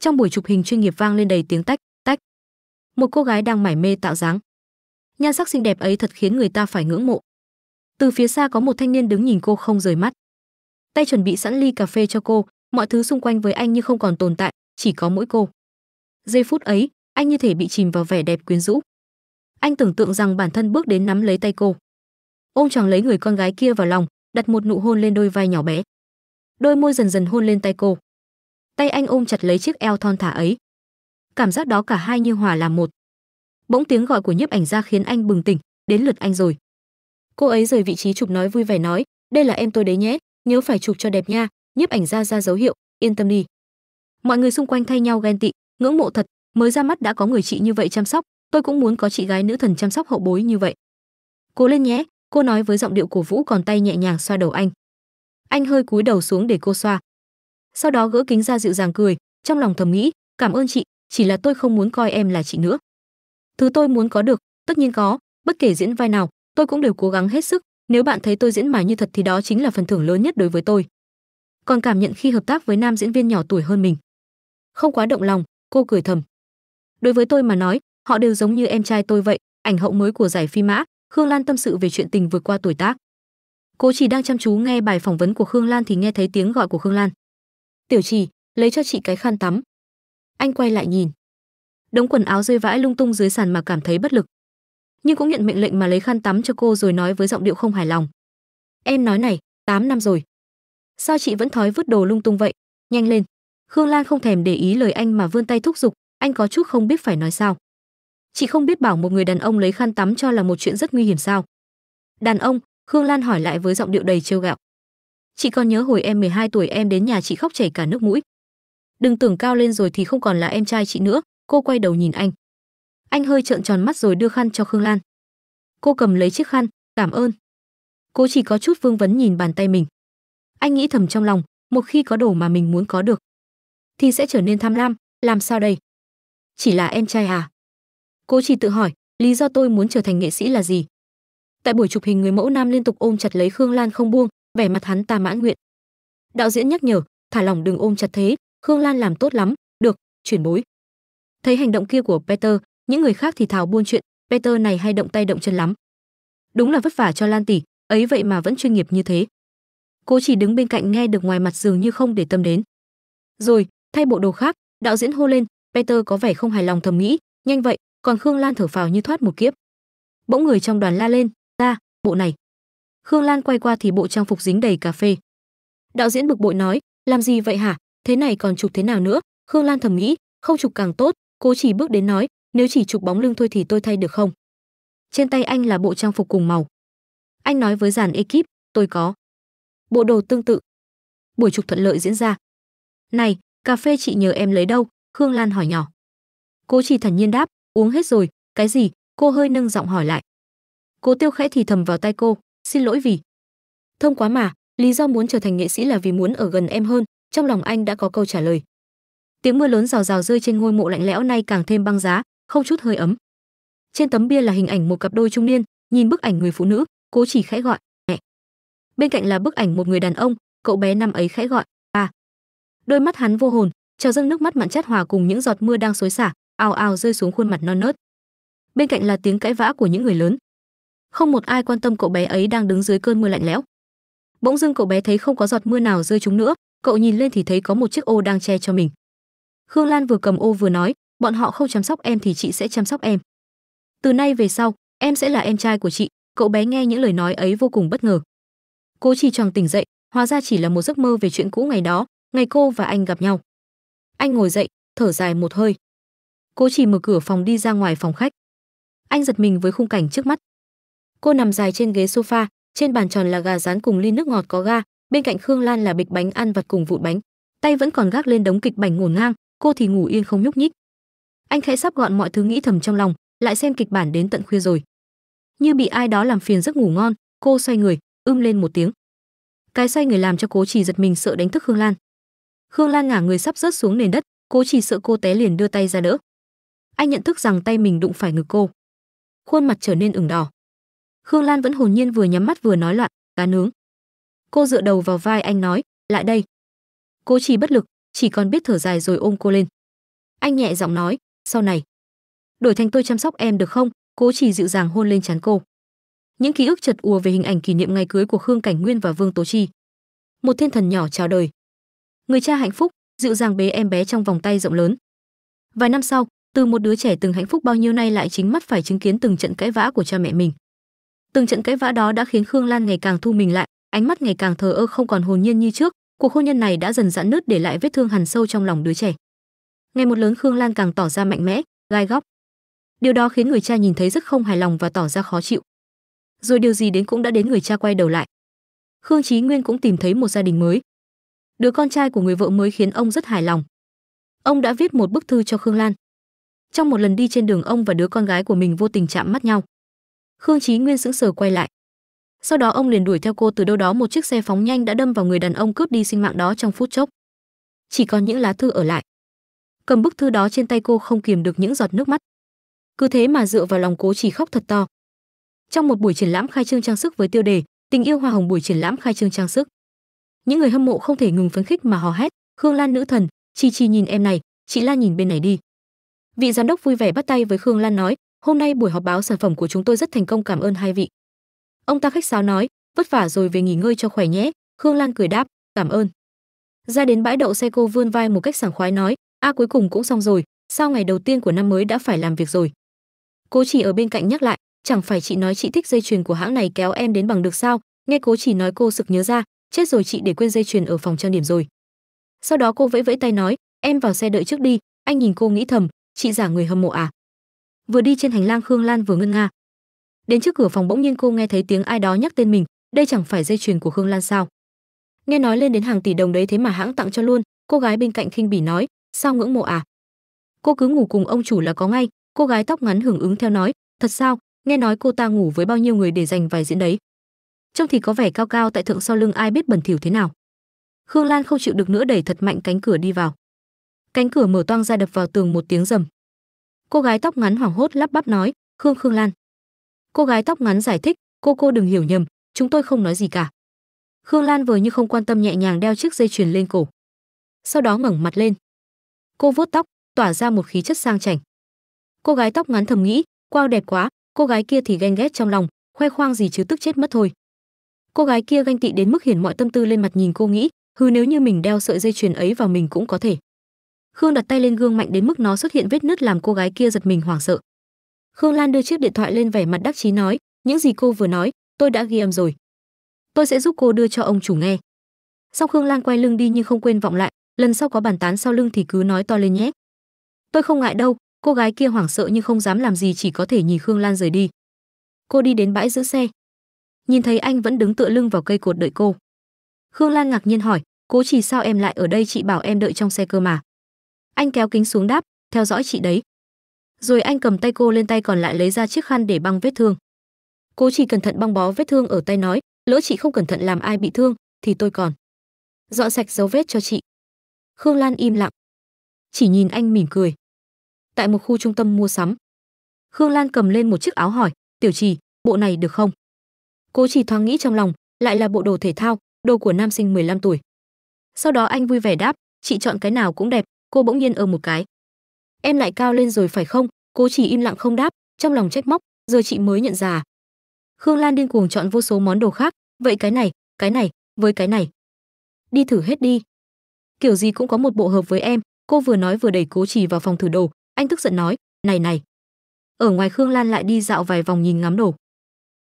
trong buổi chụp hình chuyên nghiệp vang lên đầy tiếng tách tách một cô gái đang mải mê tạo dáng nhan sắc xinh đẹp ấy thật khiến người ta phải ngưỡng mộ từ phía xa có một thanh niên đứng nhìn cô không rời mắt tay chuẩn bị sẵn ly cà phê cho cô mọi thứ xung quanh với anh như không còn tồn tại chỉ có mỗi cô giây phút ấy anh như thể bị chìm vào vẻ đẹp quyến rũ anh tưởng tượng rằng bản thân bước đến nắm lấy tay cô ôm choàng lấy người con gái kia vào lòng đặt một nụ hôn lên đôi vai nhỏ bé đôi môi dần dần hôn lên tay cô tay anh ôm chặt lấy chiếc eo thon thả ấy cảm giác đó cả hai như hòa làm một bỗng tiếng gọi của nhiếp ảnh ra khiến anh bừng tỉnh đến lượt anh rồi cô ấy rời vị trí chụp nói vui vẻ nói đây là em tôi đấy nhé nhớ phải chụp cho đẹp nha nhiếp ảnh ra ra dấu hiệu yên tâm đi mọi người xung quanh thay nhau ghen tị ngưỡng mộ thật mới ra mắt đã có người chị như vậy chăm sóc tôi cũng muốn có chị gái nữ thần chăm sóc hậu bối như vậy cô lên nhé cô nói với giọng điệu cổ vũ còn tay nhẹ nhàng xoa đầu anh anh hơi cúi đầu xuống để cô xoa sau đó gỡ kính ra dịu dàng cười trong lòng thầm nghĩ cảm ơn chị chỉ là tôi không muốn coi em là chị nữa thứ tôi muốn có được tất nhiên có bất kể diễn vai nào tôi cũng đều cố gắng hết sức nếu bạn thấy tôi diễn mài như thật thì đó chính là phần thưởng lớn nhất đối với tôi còn cảm nhận khi hợp tác với nam diễn viên nhỏ tuổi hơn mình không quá động lòng cô cười thầm đối với tôi mà nói họ đều giống như em trai tôi vậy ảnh hậu mới của giải phi mã khương lan tâm sự về chuyện tình vượt qua tuổi tác cô chỉ đang chăm chú nghe bài phỏng vấn của khương lan thì nghe thấy tiếng gọi của khương lan tiểu trì lấy cho chị cái khăn tắm anh quay lại nhìn đống quần áo rơi vãi lung tung dưới sàn mà cảm thấy bất lực nhưng cũng nhận mệnh lệnh mà lấy khăn tắm cho cô rồi nói với giọng điệu không hài lòng em nói này 8 năm rồi sao chị vẫn thói vứt đồ lung tung vậy nhanh lên khương lan không thèm để ý lời anh mà vươn tay thúc giục anh có chút không biết phải nói sao chị không biết bảo một người đàn ông lấy khăn tắm cho là một chuyện rất nguy hiểm sao đàn ông khương lan hỏi lại với giọng điệu đầy trêu gạo Chị còn nhớ hồi em 12 tuổi em đến nhà chị khóc chảy cả nước mũi. Đừng tưởng cao lên rồi thì không còn là em trai chị nữa, cô quay đầu nhìn anh. Anh hơi trợn tròn mắt rồi đưa khăn cho Khương Lan. Cô cầm lấy chiếc khăn, cảm ơn. Cô chỉ có chút vương vấn nhìn bàn tay mình. Anh nghĩ thầm trong lòng, một khi có đồ mà mình muốn có được, thì sẽ trở nên tham lam, làm sao đây? Chỉ là em trai à? Cô chỉ tự hỏi, lý do tôi muốn trở thành nghệ sĩ là gì? Tại buổi chụp hình người mẫu nam liên tục ôm chặt lấy Khương Lan không buông, vẻ mặt hắn ta mãn nguyện đạo diễn nhắc nhở thả lòng đừng ôm chặt thế khương lan làm tốt lắm được chuyển bối thấy hành động kia của peter những người khác thì thào buôn chuyện peter này hay động tay động chân lắm đúng là vất vả cho lan tỷ ấy vậy mà vẫn chuyên nghiệp như thế cô chỉ đứng bên cạnh nghe được ngoài mặt dường như không để tâm đến rồi thay bộ đồ khác đạo diễn hô lên peter có vẻ không hài lòng thầm nghĩ nhanh vậy còn khương lan thở phào như thoát một kiếp bỗng người trong đoàn la lên ta bộ này Khương Lan quay qua thì bộ trang phục dính đầy cà phê. Đạo diễn bực bội nói, làm gì vậy hả? Thế này còn chụp thế nào nữa? Khương Lan thầm nghĩ, không chụp càng tốt, cô chỉ bước đến nói, nếu chỉ chụp bóng lưng thôi thì tôi thay được không? Trên tay anh là bộ trang phục cùng màu. Anh nói với dàn ekip, tôi có. Bộ đồ tương tự. Buổi chụp thuận lợi diễn ra. Này, cà phê chị nhờ em lấy đâu? Khương Lan hỏi nhỏ. Cô chỉ thản nhiên đáp, uống hết rồi, cái gì? Cô hơi nâng giọng hỏi lại. Cô tiêu khẽ thì thầm vào tay cô, xin lỗi vì thông quá mà lý do muốn trở thành nghệ sĩ là vì muốn ở gần em hơn trong lòng anh đã có câu trả lời tiếng mưa lớn rào rào rơi trên ngôi mộ lạnh lẽo nay càng thêm băng giá không chút hơi ấm trên tấm bia là hình ảnh một cặp đôi trung niên nhìn bức ảnh người phụ nữ cố chỉ khẽ gọi mẹ bên cạnh là bức ảnh một người đàn ông cậu bé năm ấy khẽ gọi ba đôi mắt hắn vô hồn trào dâng nước mắt mặn chát hòa cùng những giọt mưa đang xối xả ào ào rơi xuống khuôn mặt non nớt bên cạnh là tiếng cãi vã của những người lớn không một ai quan tâm cậu bé ấy đang đứng dưới cơn mưa lạnh lẽo bỗng dưng cậu bé thấy không có giọt mưa nào rơi chúng nữa cậu nhìn lên thì thấy có một chiếc ô đang che cho mình khương lan vừa cầm ô vừa nói bọn họ không chăm sóc em thì chị sẽ chăm sóc em từ nay về sau em sẽ là em trai của chị cậu bé nghe những lời nói ấy vô cùng bất ngờ cố chỉ choàng tỉnh dậy hóa ra chỉ là một giấc mơ về chuyện cũ ngày đó ngày cô và anh gặp nhau anh ngồi dậy thở dài một hơi cố chỉ mở cửa phòng đi ra ngoài phòng khách anh giật mình với khung cảnh trước mắt cô nằm dài trên ghế sofa trên bàn tròn là gà rán cùng ly nước ngọt có ga bên cạnh khương lan là bịch bánh ăn vặt cùng vụ bánh tay vẫn còn gác lên đống kịch bản ngổn ngang cô thì ngủ yên không nhúc nhích anh khẽ sắp gọn mọi thứ nghĩ thầm trong lòng lại xem kịch bản đến tận khuya rồi như bị ai đó làm phiền giấc ngủ ngon cô xoay người ưm lên một tiếng cái xoay người làm cho cố chỉ giật mình sợ đánh thức khương lan khương lan ngả người sắp rớt xuống nền đất cố chỉ sợ cô té liền đưa tay ra đỡ anh nhận thức rằng tay mình đụng phải ngực cô khuôn mặt trở nên ửng đỏ Khương Lan vẫn hồn nhiên vừa nhắm mắt vừa nói loạn, cá nướng. Cô dựa đầu vào vai anh nói, lại đây. Cô chỉ bất lực, chỉ còn biết thở dài rồi ôm cô lên. Anh nhẹ giọng nói, sau này. Đổi thành tôi chăm sóc em được không? Cố chỉ dịu dàng hôn lên trán cô. Những ký ức chợt ùa về hình ảnh kỷ niệm ngày cưới của Khương Cảnh Nguyên và Vương Tố Chi. Một thiên thần nhỏ chào đời. Người cha hạnh phúc, dịu dàng bế em bé trong vòng tay rộng lớn. Vài năm sau, từ một đứa trẻ từng hạnh phúc bao nhiêu nay lại chính mắt phải chứng kiến từng trận cãi vã của cha mẹ mình từng trận cãi vã đó đã khiến khương lan ngày càng thu mình lại ánh mắt ngày càng thờ ơ không còn hồn nhiên như trước cuộc hôn nhân này đã dần giãn nứt để lại vết thương hằn sâu trong lòng đứa trẻ ngày một lớn khương lan càng tỏ ra mạnh mẽ gai góc điều đó khiến người cha nhìn thấy rất không hài lòng và tỏ ra khó chịu rồi điều gì đến cũng đã đến người cha quay đầu lại khương chí nguyên cũng tìm thấy một gia đình mới đứa con trai của người vợ mới khiến ông rất hài lòng ông đã viết một bức thư cho khương lan trong một lần đi trên đường ông và đứa con gái của mình vô tình chạm mắt nhau Khương Chí Nguyên sững sờ quay lại. Sau đó ông liền đuổi theo cô từ đâu đó một chiếc xe phóng nhanh đã đâm vào người đàn ông cướp đi sinh mạng đó trong phút chốc. Chỉ còn những lá thư ở lại. Cầm bức thư đó trên tay cô không kiềm được những giọt nước mắt. Cứ thế mà dựa vào lòng Cố Chỉ khóc thật to. Trong một buổi triển lãm khai trương trang sức với tiêu đề Tình yêu hoa hồng buổi triển lãm khai trương trang sức. Những người hâm mộ không thể ngừng phấn khích mà hò hét, "Khương Lan nữ thần, Chi Chi nhìn em này, chị Lan nhìn bên này đi." Vị giám đốc vui vẻ bắt tay với Khương Lan nói, hôm nay buổi họp báo sản phẩm của chúng tôi rất thành công cảm ơn hai vị ông ta khách sáo nói vất vả rồi về nghỉ ngơi cho khỏe nhé khương lan cười đáp cảm ơn ra đến bãi đậu xe cô vươn vai một cách sảng khoái nói a cuối cùng cũng xong rồi Sau ngày đầu tiên của năm mới đã phải làm việc rồi cô chỉ ở bên cạnh nhắc lại chẳng phải chị nói chị thích dây chuyền của hãng này kéo em đến bằng được sao nghe cố chỉ nói cô sực nhớ ra chết rồi chị để quên dây chuyền ở phòng trang điểm rồi sau đó cô vẫy vẫy tay nói em vào xe đợi trước đi anh nhìn cô nghĩ thầm chị giả người hâm mộ à vừa đi trên hành lang khương lan vừa ngân nga đến trước cửa phòng bỗng nhiên cô nghe thấy tiếng ai đó nhắc tên mình đây chẳng phải dây chuyền của khương lan sao nghe nói lên đến hàng tỷ đồng đấy thế mà hãng tặng cho luôn cô gái bên cạnh khinh bỉ nói sao ngưỡng mộ à cô cứ ngủ cùng ông chủ là có ngay cô gái tóc ngắn hưởng ứng theo nói thật sao nghe nói cô ta ngủ với bao nhiêu người để dành vài diễn đấy trông thì có vẻ cao cao tại thượng sau lưng ai biết bẩn thỉu thế nào khương lan không chịu được nữa đẩy thật mạnh cánh cửa đi vào cánh cửa mở toang ra đập vào tường một tiếng rầm cô gái tóc ngắn hoảng hốt lắp bắp nói khương khương lan cô gái tóc ngắn giải thích cô cô đừng hiểu nhầm chúng tôi không nói gì cả khương lan vừa như không quan tâm nhẹ nhàng đeo chiếc dây chuyền lên cổ sau đó ngẩng mặt lên cô vuốt tóc tỏa ra một khí chất sang chảnh cô gái tóc ngắn thầm nghĩ quao đẹp quá cô gái kia thì ganh ghét trong lòng khoe khoang gì chứ tức chết mất thôi cô gái kia ganh tị đến mức hiển mọi tâm tư lên mặt nhìn cô nghĩ hừ nếu như mình đeo sợi dây chuyền ấy vào mình cũng có thể Khương đặt tay lên gương mạnh đến mức nó xuất hiện vết nứt làm cô gái kia giật mình hoảng sợ. Khương Lan đưa chiếc điện thoại lên vẻ mặt đắc chí nói, những gì cô vừa nói, tôi đã ghi âm rồi. Tôi sẽ giúp cô đưa cho ông chủ nghe. Sau Khương Lan quay lưng đi nhưng không quên vọng lại, lần sau có bàn tán sau lưng thì cứ nói to lên nhé. Tôi không ngại đâu, cô gái kia hoảng sợ nhưng không dám làm gì chỉ có thể nhìn Khương Lan rời đi. Cô đi đến bãi giữ xe. Nhìn thấy anh vẫn đứng tựa lưng vào cây cột đợi cô. Khương Lan ngạc nhiên hỏi, Cô Chỉ sao em lại ở đây, chị bảo em đợi trong xe cơ mà?" Anh kéo kính xuống đáp, theo dõi chị đấy. Rồi anh cầm tay cô lên tay còn lại lấy ra chiếc khăn để băng vết thương. Cô chỉ cẩn thận băng bó vết thương ở tay nói, lỡ chị không cẩn thận làm ai bị thương thì tôi còn dọn sạch dấu vết cho chị. Khương Lan im lặng, chỉ nhìn anh mỉm cười. Tại một khu trung tâm mua sắm, Khương Lan cầm lên một chiếc áo hỏi, "Tiểu Trì, bộ này được không?" Cô chỉ thoáng nghĩ trong lòng, lại là bộ đồ thể thao, đồ của nam sinh 15 tuổi. Sau đó anh vui vẻ đáp, "Chị chọn cái nào cũng đẹp, cô bỗng nhiên ở một cái em lại cao lên rồi phải không cô chỉ im lặng không đáp trong lòng trách móc giờ chị mới nhận ra khương lan điên cuồng chọn vô số món đồ khác vậy cái này cái này với cái này đi thử hết đi kiểu gì cũng có một bộ hợp với em cô vừa nói vừa đẩy cố chỉ vào phòng thử đồ anh tức giận nói này này ở ngoài khương lan lại đi dạo vài vòng nhìn ngắm đồ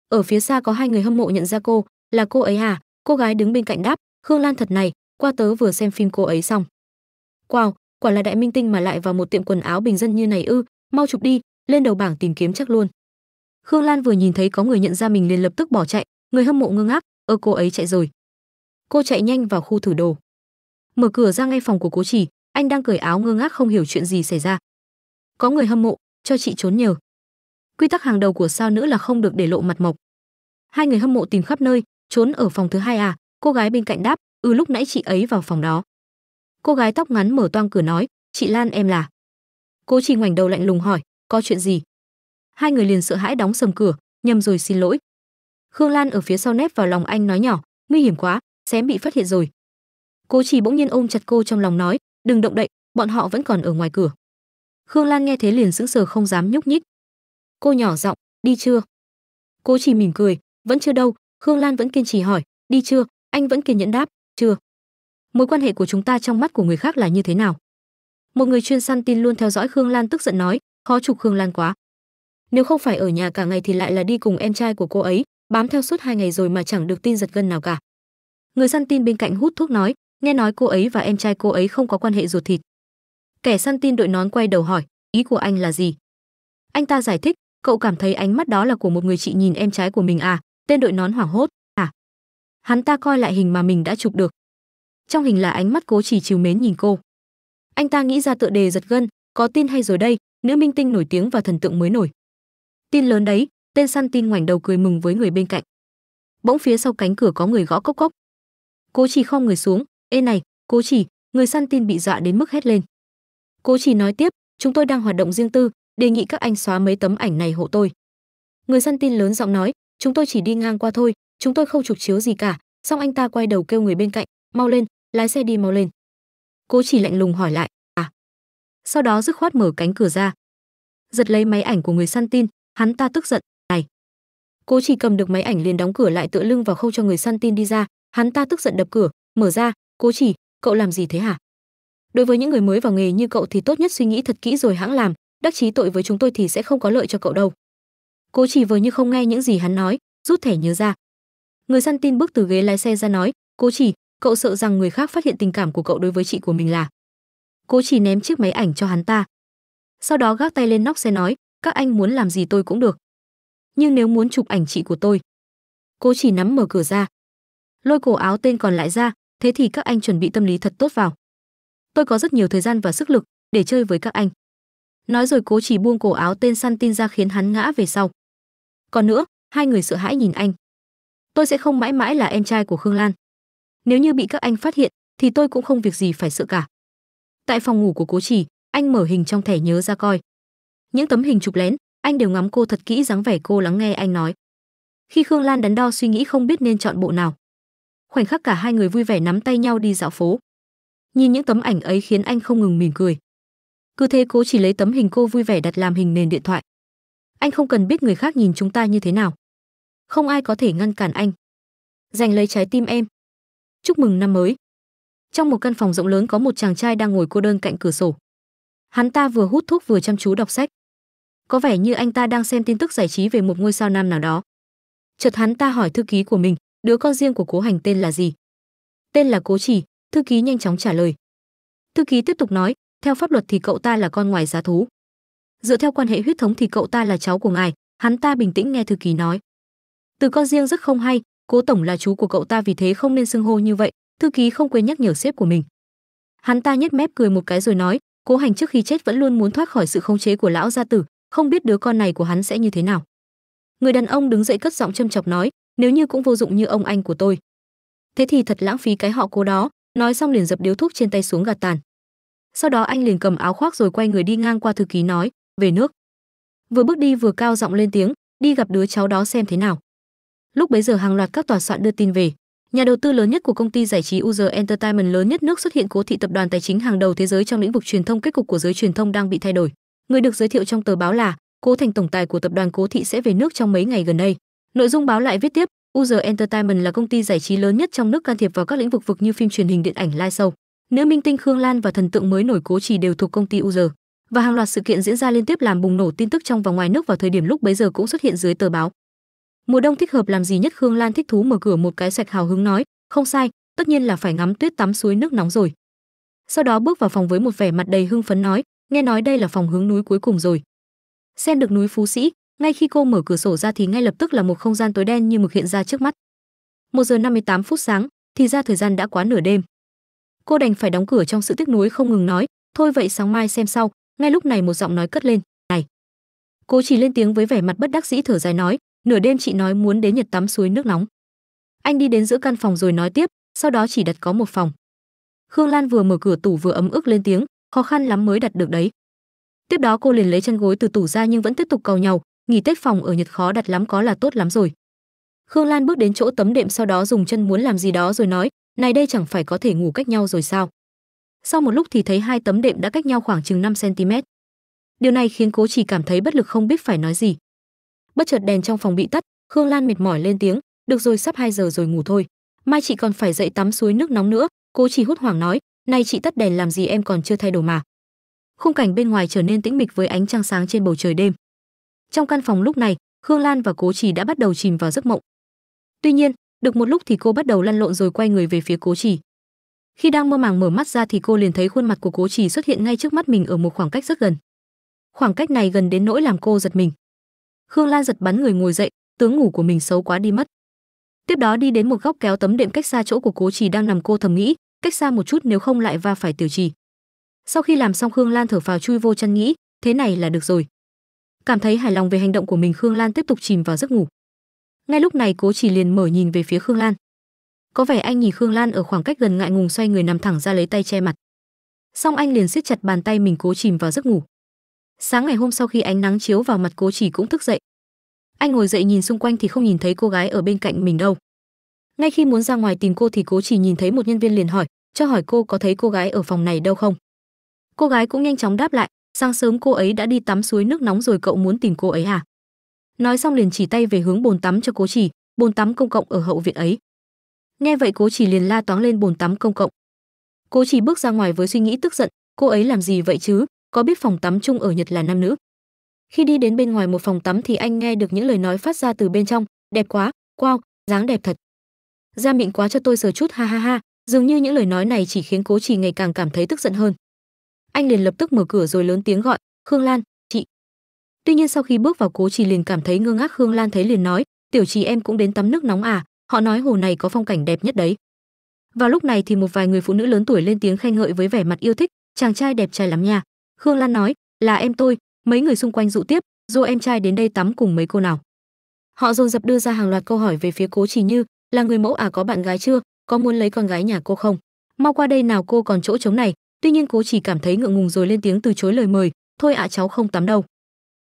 ở phía xa có hai người hâm mộ nhận ra cô là cô ấy à cô gái đứng bên cạnh đáp khương lan thật này qua tớ vừa xem phim cô ấy xong wow quả là đại minh tinh mà lại vào một tiệm quần áo bình dân như này ư mau chụp đi lên đầu bảng tìm kiếm chắc luôn khương lan vừa nhìn thấy có người nhận ra mình liền lập tức bỏ chạy người hâm mộ ngơ ngác ơ cô ấy chạy rồi cô chạy nhanh vào khu thử đồ mở cửa ra ngay phòng của cố chỉ anh đang cởi áo ngơ ngác không hiểu chuyện gì xảy ra có người hâm mộ cho chị trốn nhờ quy tắc hàng đầu của sao nữ là không được để lộ mặt mộc hai người hâm mộ tìm khắp nơi trốn ở phòng thứ hai à cô gái bên cạnh đáp ừ lúc nãy chị ấy vào phòng đó cô gái tóc ngắn mở toang cửa nói chị lan em là cô chỉ ngoảnh đầu lạnh lùng hỏi có chuyện gì hai người liền sợ hãi đóng sầm cửa nhầm rồi xin lỗi khương lan ở phía sau nép vào lòng anh nói nhỏ nguy hiểm quá xém bị phát hiện rồi cô chỉ bỗng nhiên ôm chặt cô trong lòng nói đừng động đậy bọn họ vẫn còn ở ngoài cửa khương lan nghe thế liền sững sờ không dám nhúc nhích cô nhỏ giọng đi chưa cô chỉ mỉm cười vẫn chưa đâu khương lan vẫn kiên trì hỏi đi chưa anh vẫn kiên nhẫn đáp chưa mối quan hệ của chúng ta trong mắt của người khác là như thế nào một người chuyên săn tin luôn theo dõi khương lan tức giận nói khó chụp khương lan quá nếu không phải ở nhà cả ngày thì lại là đi cùng em trai của cô ấy bám theo suốt hai ngày rồi mà chẳng được tin giật gân nào cả người săn tin bên cạnh hút thuốc nói nghe nói cô ấy và em trai cô ấy không có quan hệ ruột thịt kẻ săn tin đội nón quay đầu hỏi ý của anh là gì anh ta giải thích cậu cảm thấy ánh mắt đó là của một người chị nhìn em trái của mình à tên đội nón hoảng hốt à hắn ta coi lại hình mà mình đã chụp được trong hình là ánh mắt cố chỉ chiều mến nhìn cô anh ta nghĩ ra tựa đề giật gân có tin hay rồi đây nữ minh tinh nổi tiếng và thần tượng mới nổi tin lớn đấy tên săn tin ngoảnh đầu cười mừng với người bên cạnh bỗng phía sau cánh cửa có người gõ cốc cốc cố chỉ khom người xuống ê này cố chỉ người săn tin bị dọa đến mức hét lên cố chỉ nói tiếp chúng tôi đang hoạt động riêng tư đề nghị các anh xóa mấy tấm ảnh này hộ tôi người săn tin lớn giọng nói chúng tôi chỉ đi ngang qua thôi chúng tôi không chụp chiếu gì cả xong anh ta quay đầu kêu người bên cạnh mau lên lái xe đi mau lên cô chỉ lạnh lùng hỏi lại à sau đó dứt khoát mở cánh cửa ra giật lấy máy ảnh của người săn tin hắn ta tức giận này cô chỉ cầm được máy ảnh liền đóng cửa lại tựa lưng vào khâu cho người săn tin đi ra hắn ta tức giận đập cửa mở ra cô chỉ cậu làm gì thế hả đối với những người mới vào nghề như cậu thì tốt nhất suy nghĩ thật kỹ rồi hãng làm đắc chí tội với chúng tôi thì sẽ không có lợi cho cậu đâu cô chỉ vừa như không nghe những gì hắn nói rút thẻ nhớ ra người săn tin bước từ ghế lái xe ra nói cô chỉ cậu sợ rằng người khác phát hiện tình cảm của cậu đối với chị của mình là cô chỉ ném chiếc máy ảnh cho hắn ta sau đó gác tay lên nóc xe nói các anh muốn làm gì tôi cũng được nhưng nếu muốn chụp ảnh chị của tôi cô chỉ nắm mở cửa ra lôi cổ áo tên còn lại ra thế thì các anh chuẩn bị tâm lý thật tốt vào tôi có rất nhiều thời gian và sức lực để chơi với các anh nói rồi cố chỉ buông cổ áo tên săn tin ra khiến hắn ngã về sau còn nữa hai người sợ hãi nhìn anh tôi sẽ không mãi mãi là em trai của khương lan nếu như bị các anh phát hiện thì tôi cũng không việc gì phải sợ cả tại phòng ngủ của cố chỉ anh mở hình trong thẻ nhớ ra coi những tấm hình chụp lén anh đều ngắm cô thật kỹ dáng vẻ cô lắng nghe anh nói khi khương lan đắn đo suy nghĩ không biết nên chọn bộ nào khoảnh khắc cả hai người vui vẻ nắm tay nhau đi dạo phố nhìn những tấm ảnh ấy khiến anh không ngừng mỉm cười cứ thế cố chỉ lấy tấm hình cô vui vẻ đặt làm hình nền điện thoại anh không cần biết người khác nhìn chúng ta như thế nào không ai có thể ngăn cản anh giành lấy trái tim em chúc mừng năm mới trong một căn phòng rộng lớn có một chàng trai đang ngồi cô đơn cạnh cửa sổ hắn ta vừa hút thuốc vừa chăm chú đọc sách có vẻ như anh ta đang xem tin tức giải trí về một ngôi sao nam nào đó chợt hắn ta hỏi thư ký của mình đứa con riêng của cố hành tên là gì tên là cố chỉ thư ký nhanh chóng trả lời thư ký tiếp tục nói theo pháp luật thì cậu ta là con ngoài giá thú dựa theo quan hệ huyết thống thì cậu ta là cháu của ngài hắn ta bình tĩnh nghe thư ký nói từ con riêng rất không hay cố tổng là chú của cậu ta vì thế không nên xưng hô như vậy thư ký không quên nhắc nhở sếp của mình hắn ta nhếch mép cười một cái rồi nói cố hành trước khi chết vẫn luôn muốn thoát khỏi sự khống chế của lão gia tử không biết đứa con này của hắn sẽ như thế nào người đàn ông đứng dậy cất giọng châm chọc nói nếu như cũng vô dụng như ông anh của tôi thế thì thật lãng phí cái họ cố đó nói xong liền dập điếu thuốc trên tay xuống gạt tàn sau đó anh liền cầm áo khoác rồi quay người đi ngang qua thư ký nói về nước vừa bước đi vừa cao giọng lên tiếng đi gặp đứa cháu đó xem thế nào lúc bấy giờ hàng loạt các tòa soạn đưa tin về nhà đầu tư lớn nhất của công ty giải trí UG Entertainment lớn nhất nước xuất hiện cố thị tập đoàn tài chính hàng đầu thế giới trong lĩnh vực truyền thông kết cục của giới truyền thông đang bị thay đổi người được giới thiệu trong tờ báo là cố thành tổng tài của tập đoàn cố thị sẽ về nước trong mấy ngày gần đây nội dung báo lại viết tiếp UG Entertainment là công ty giải trí lớn nhất trong nước can thiệp vào các lĩnh vực vực như phim truyền hình điện ảnh live show nữ minh tinh khương lan và thần tượng mới nổi cố trì đều thuộc công ty UG và hàng loạt sự kiện diễn ra liên tiếp làm bùng nổ tin tức trong và ngoài nước vào thời điểm lúc bấy giờ cũng xuất hiện dưới tờ báo mùa đông thích hợp làm gì nhất khương lan thích thú mở cửa một cái sạch hào hứng nói không sai tất nhiên là phải ngắm tuyết tắm suối nước nóng rồi sau đó bước vào phòng với một vẻ mặt đầy hưng phấn nói nghe nói đây là phòng hướng núi cuối cùng rồi Xem được núi phú sĩ ngay khi cô mở cửa sổ ra thì ngay lập tức là một không gian tối đen như mực hiện ra trước mắt một giờ 58 phút sáng thì ra thời gian đã quá nửa đêm cô đành phải đóng cửa trong sự tiếc nuối không ngừng nói thôi vậy sáng mai xem sau ngay lúc này một giọng nói cất lên này cô chỉ lên tiếng với vẻ mặt bất đắc dĩ thở dài nói nửa đêm chị nói muốn đến Nhật tắm suối nước nóng. Anh đi đến giữa căn phòng rồi nói tiếp, sau đó chỉ đặt có một phòng. Khương Lan vừa mở cửa tủ vừa ấm ức lên tiếng, khó khăn lắm mới đặt được đấy. Tiếp đó cô liền lấy chân gối từ tủ ra nhưng vẫn tiếp tục cầu nhau, nghỉ Tết phòng ở Nhật khó đặt lắm có là tốt lắm rồi. Khương Lan bước đến chỗ tấm đệm sau đó dùng chân muốn làm gì đó rồi nói, này đây chẳng phải có thể ngủ cách nhau rồi sao? Sau một lúc thì thấy hai tấm đệm đã cách nhau khoảng chừng 5 cm. Điều này khiến cô chỉ cảm thấy bất lực không biết phải nói gì bất chợt đèn trong phòng bị tắt khương lan mệt mỏi lên tiếng được rồi sắp 2 giờ rồi ngủ thôi mai chị còn phải dậy tắm suối nước nóng nữa Cố chỉ hốt hoảng nói nay chị tắt đèn làm gì em còn chưa thay đồ mà khung cảnh bên ngoài trở nên tĩnh mịch với ánh trăng sáng trên bầu trời đêm trong căn phòng lúc này khương lan và cố trì đã bắt đầu chìm vào giấc mộng tuy nhiên được một lúc thì cô bắt đầu lăn lộn rồi quay người về phía cố trì khi đang mơ màng mở mắt ra thì cô liền thấy khuôn mặt của cố trì xuất hiện ngay trước mắt mình ở một khoảng cách rất gần khoảng cách này gần đến nỗi làm cô giật mình Khương Lan giật bắn người ngồi dậy, tướng ngủ của mình xấu quá đi mất. Tiếp đó đi đến một góc kéo tấm đệm cách xa chỗ của Cố Trì đang nằm cô thầm nghĩ, cách xa một chút nếu không lại va phải Tiểu Trì. Sau khi làm xong Khương Lan thở phào chui vô chăn nghĩ, thế này là được rồi. Cảm thấy hài lòng về hành động của mình Khương Lan tiếp tục chìm vào giấc ngủ. Ngay lúc này Cố Trì liền mở nhìn về phía Khương Lan. Có vẻ anh nhìn Khương Lan ở khoảng cách gần ngại ngùng xoay người nằm thẳng ra lấy tay che mặt. Xong anh liền siết chặt bàn tay mình cố chìm vào giấc ngủ sáng ngày hôm sau khi ánh nắng chiếu vào mặt cố chỉ cũng thức dậy anh ngồi dậy nhìn xung quanh thì không nhìn thấy cô gái ở bên cạnh mình đâu ngay khi muốn ra ngoài tìm cô thì cố chỉ nhìn thấy một nhân viên liền hỏi cho hỏi cô có thấy cô gái ở phòng này đâu không cô gái cũng nhanh chóng đáp lại sáng sớm cô ấy đã đi tắm suối nước nóng rồi cậu muốn tìm cô ấy à nói xong liền chỉ tay về hướng bồn tắm cho cố chỉ bồn tắm công cộng ở hậu viện ấy nghe vậy cố chỉ liền la toáng lên bồn tắm công cộng cố chỉ bước ra ngoài với suy nghĩ tức giận cô ấy làm gì vậy chứ có biết phòng tắm chung ở Nhật là nam nữ. Khi đi đến bên ngoài một phòng tắm thì anh nghe được những lời nói phát ra từ bên trong, đẹp quá, wow, dáng đẹp thật. da mịn quá cho tôi sờ chút ha ha ha, dường như những lời nói này chỉ khiến Cố Trì ngày càng cảm thấy tức giận hơn. Anh liền lập tức mở cửa rồi lớn tiếng gọi, "Khương Lan, chị." Tuy nhiên sau khi bước vào Cố Trì liền cảm thấy ngơ ngác Khương Lan thấy liền nói, "Tiểu Trì em cũng đến tắm nước nóng à, họ nói hồ này có phong cảnh đẹp nhất đấy." Vào lúc này thì một vài người phụ nữ lớn tuổi lên tiếng khen ngợi với vẻ mặt yêu thích, "Chàng trai đẹp trai lắm nha." Khương Lan nói, là em tôi, mấy người xung quanh dụ tiếp, dô em trai đến đây tắm cùng mấy cô nào. Họ dồn dập đưa ra hàng loạt câu hỏi về phía Cố Chỉ Như, là người mẫu à có bạn gái chưa, có muốn lấy con gái nhà cô không? Mau qua đây nào cô còn chỗ trống này, tuy nhiên Cố Chỉ cảm thấy ngượng ngùng rồi lên tiếng từ chối lời mời, thôi ạ cháu không tắm đâu.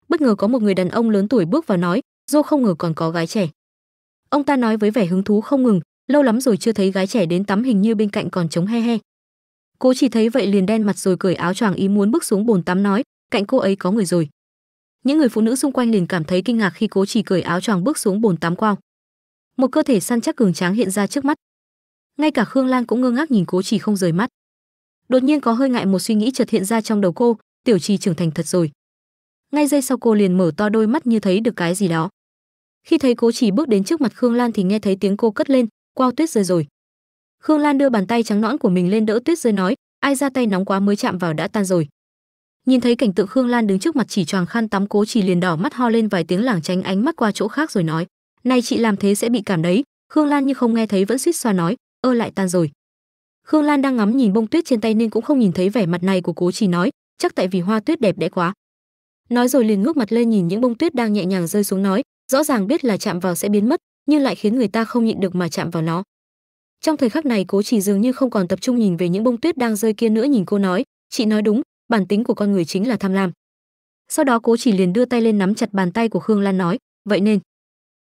Bất ngờ có một người đàn ông lớn tuổi bước vào nói, dô không ngờ còn có gái trẻ. Ông ta nói với vẻ hứng thú không ngừng, lâu lắm rồi chưa thấy gái trẻ đến tắm hình như bên cạnh còn trống he he, Cố chỉ thấy vậy liền đen mặt rồi cởi áo choàng ý muốn bước xuống bồn tắm nói, cạnh cô ấy có người rồi. Những người phụ nữ xung quanh liền cảm thấy kinh ngạc khi Cố Chỉ cởi áo choàng bước xuống bồn tắm quao. Một cơ thể săn chắc cường tráng hiện ra trước mắt. Ngay cả Khương Lan cũng ngơ ngác nhìn Cố Chỉ không rời mắt. Đột nhiên có hơi ngại một suy nghĩ chợt hiện ra trong đầu cô, Tiểu Trì trưởng thành thật rồi. Ngay giây sau cô liền mở to đôi mắt như thấy được cái gì đó. Khi thấy Cố Chỉ bước đến trước mặt Khương Lan thì nghe thấy tiếng cô cất lên, "Quao tuyết rơi rồi." khương lan đưa bàn tay trắng nõn của mình lên đỡ tuyết rơi nói ai ra tay nóng quá mới chạm vào đã tan rồi nhìn thấy cảnh tượng khương lan đứng trước mặt chỉ choàng khăn tắm cố chỉ liền đỏ mắt ho lên vài tiếng lảng tránh ánh mắt qua chỗ khác rồi nói này chị làm thế sẽ bị cảm đấy khương lan như không nghe thấy vẫn suýt xoa nói ơ lại tan rồi khương lan đang ngắm nhìn bông tuyết trên tay nên cũng không nhìn thấy vẻ mặt này của cố chỉ nói chắc tại vì hoa tuyết đẹp đẽ quá nói rồi liền ngước mặt lên nhìn những bông tuyết đang nhẹ nhàng rơi xuống nói rõ ràng biết là chạm vào sẽ biến mất nhưng lại khiến người ta không nhịn được mà chạm vào nó trong thời khắc này cố chỉ dường như không còn tập trung nhìn về những bông tuyết đang rơi kia nữa nhìn cô nói chị nói đúng bản tính của con người chính là tham lam sau đó cố chỉ liền đưa tay lên nắm chặt bàn tay của khương lan nói vậy nên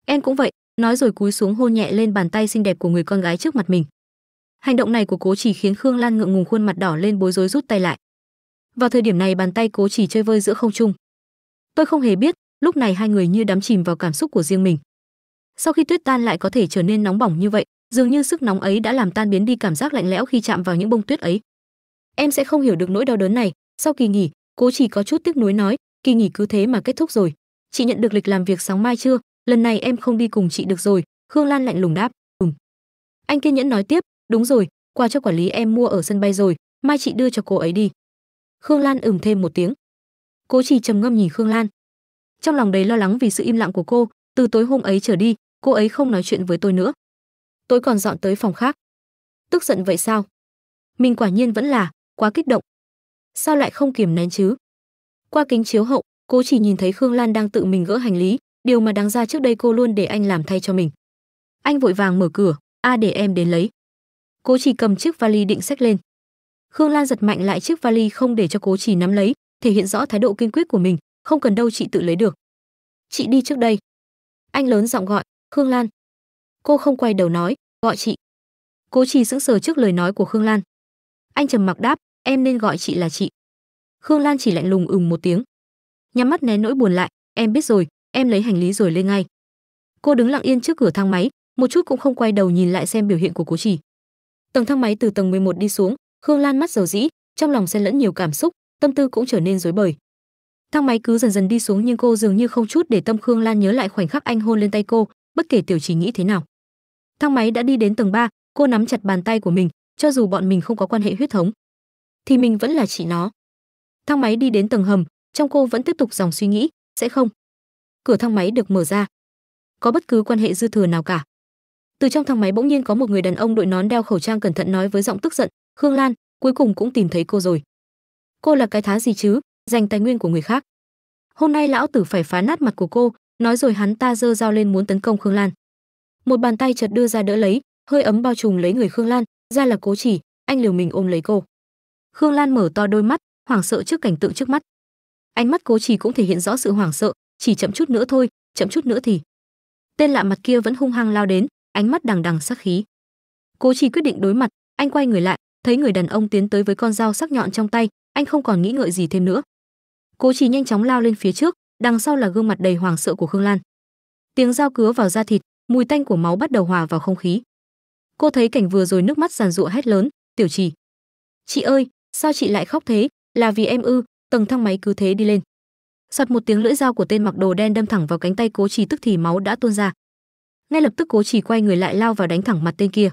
em cũng vậy nói rồi cúi xuống hôn nhẹ lên bàn tay xinh đẹp của người con gái trước mặt mình hành động này của cố chỉ khiến khương lan ngượng ngùng khuôn mặt đỏ lên bối rối rút tay lại vào thời điểm này bàn tay cố chỉ chơi vơi giữa không trung tôi không hề biết lúc này hai người như đắm chìm vào cảm xúc của riêng mình sau khi tuyết tan lại có thể trở nên nóng bỏng như vậy dường như sức nóng ấy đã làm tan biến đi cảm giác lạnh lẽo khi chạm vào những bông tuyết ấy em sẽ không hiểu được nỗi đau đớn này sau kỳ nghỉ cố chỉ có chút tiếc nuối nói kỳ nghỉ cứ thế mà kết thúc rồi chị nhận được lịch làm việc sáng mai chưa lần này em không đi cùng chị được rồi khương lan lạnh lùng đáp ừm anh kiên nhẫn nói tiếp đúng rồi quà cho quản lý em mua ở sân bay rồi mai chị đưa cho cô ấy đi khương lan ừm thêm một tiếng cố chỉ trầm ngâm nhìn khương lan trong lòng đầy lo lắng vì sự im lặng của cô từ tối hôm ấy trở đi cô ấy không nói chuyện với tôi nữa tôi còn dọn tới phòng khác tức giận vậy sao mình quả nhiên vẫn là quá kích động sao lại không kiềm nén chứ qua kính chiếu hậu cô chỉ nhìn thấy khương lan đang tự mình gỡ hành lý điều mà đáng ra trước đây cô luôn để anh làm thay cho mình anh vội vàng mở cửa a để em đến lấy cô chỉ cầm chiếc vali định xách lên khương lan giật mạnh lại chiếc vali không để cho cô chỉ nắm lấy thể hiện rõ thái độ kiên quyết của mình không cần đâu chị tự lấy được chị đi trước đây anh lớn giọng gọi khương lan cô không quay đầu nói gọi chị cố trì sững sờ trước lời nói của khương lan anh trầm mặc đáp em nên gọi chị là chị khương lan chỉ lạnh lùng ừng một tiếng nhắm mắt nén nỗi buồn lại em biết rồi em lấy hành lý rồi lên ngay cô đứng lặng yên trước cửa thang máy một chút cũng không quay đầu nhìn lại xem biểu hiện của cố trì tầng thang máy từ tầng 11 đi xuống khương lan mắt dầu dĩ trong lòng xen lẫn nhiều cảm xúc tâm tư cũng trở nên rối bời thang máy cứ dần dần đi xuống nhưng cô dường như không chút để tâm khương lan nhớ lại khoảnh khắc anh hôn lên tay cô bất kể tiểu trì nghĩ thế nào thang máy đã đi đến tầng 3, cô nắm chặt bàn tay của mình cho dù bọn mình không có quan hệ huyết thống thì mình vẫn là chị nó thang máy đi đến tầng hầm trong cô vẫn tiếp tục dòng suy nghĩ sẽ không cửa thang máy được mở ra có bất cứ quan hệ dư thừa nào cả từ trong thang máy bỗng nhiên có một người đàn ông đội nón đeo khẩu trang cẩn thận nói với giọng tức giận khương lan cuối cùng cũng tìm thấy cô rồi cô là cái thá gì chứ dành tài nguyên của người khác hôm nay lão tử phải phá nát mặt của cô nói rồi hắn ta giơ dao lên muốn tấn công khương lan một bàn tay chợt đưa ra đỡ lấy hơi ấm bao trùm lấy người khương lan ra là cố chỉ anh liều mình ôm lấy cô khương lan mở to đôi mắt hoảng sợ trước cảnh tượng trước mắt ánh mắt cố chỉ cũng thể hiện rõ sự hoảng sợ chỉ chậm chút nữa thôi chậm chút nữa thì tên lạ mặt kia vẫn hung hăng lao đến ánh mắt đằng đằng sắc khí cố chỉ quyết định đối mặt anh quay người lại thấy người đàn ông tiến tới với con dao sắc nhọn trong tay anh không còn nghĩ ngợi gì thêm nữa cố chỉ nhanh chóng lao lên phía trước đằng sau là gương mặt đầy hoảng sợ của khương lan tiếng dao cứa vào da thịt mùi tanh của máu bắt đầu hòa vào không khí cô thấy cảnh vừa rồi nước mắt giàn giụa hét lớn tiểu trì chị ơi sao chị lại khóc thế là vì em ư tầng thang máy cứ thế đi lên soạt một tiếng lưỡi dao của tên mặc đồ đen đâm thẳng vào cánh tay cố trì tức thì máu đã tuôn ra ngay lập tức cố trì quay người lại lao vào đánh thẳng mặt tên kia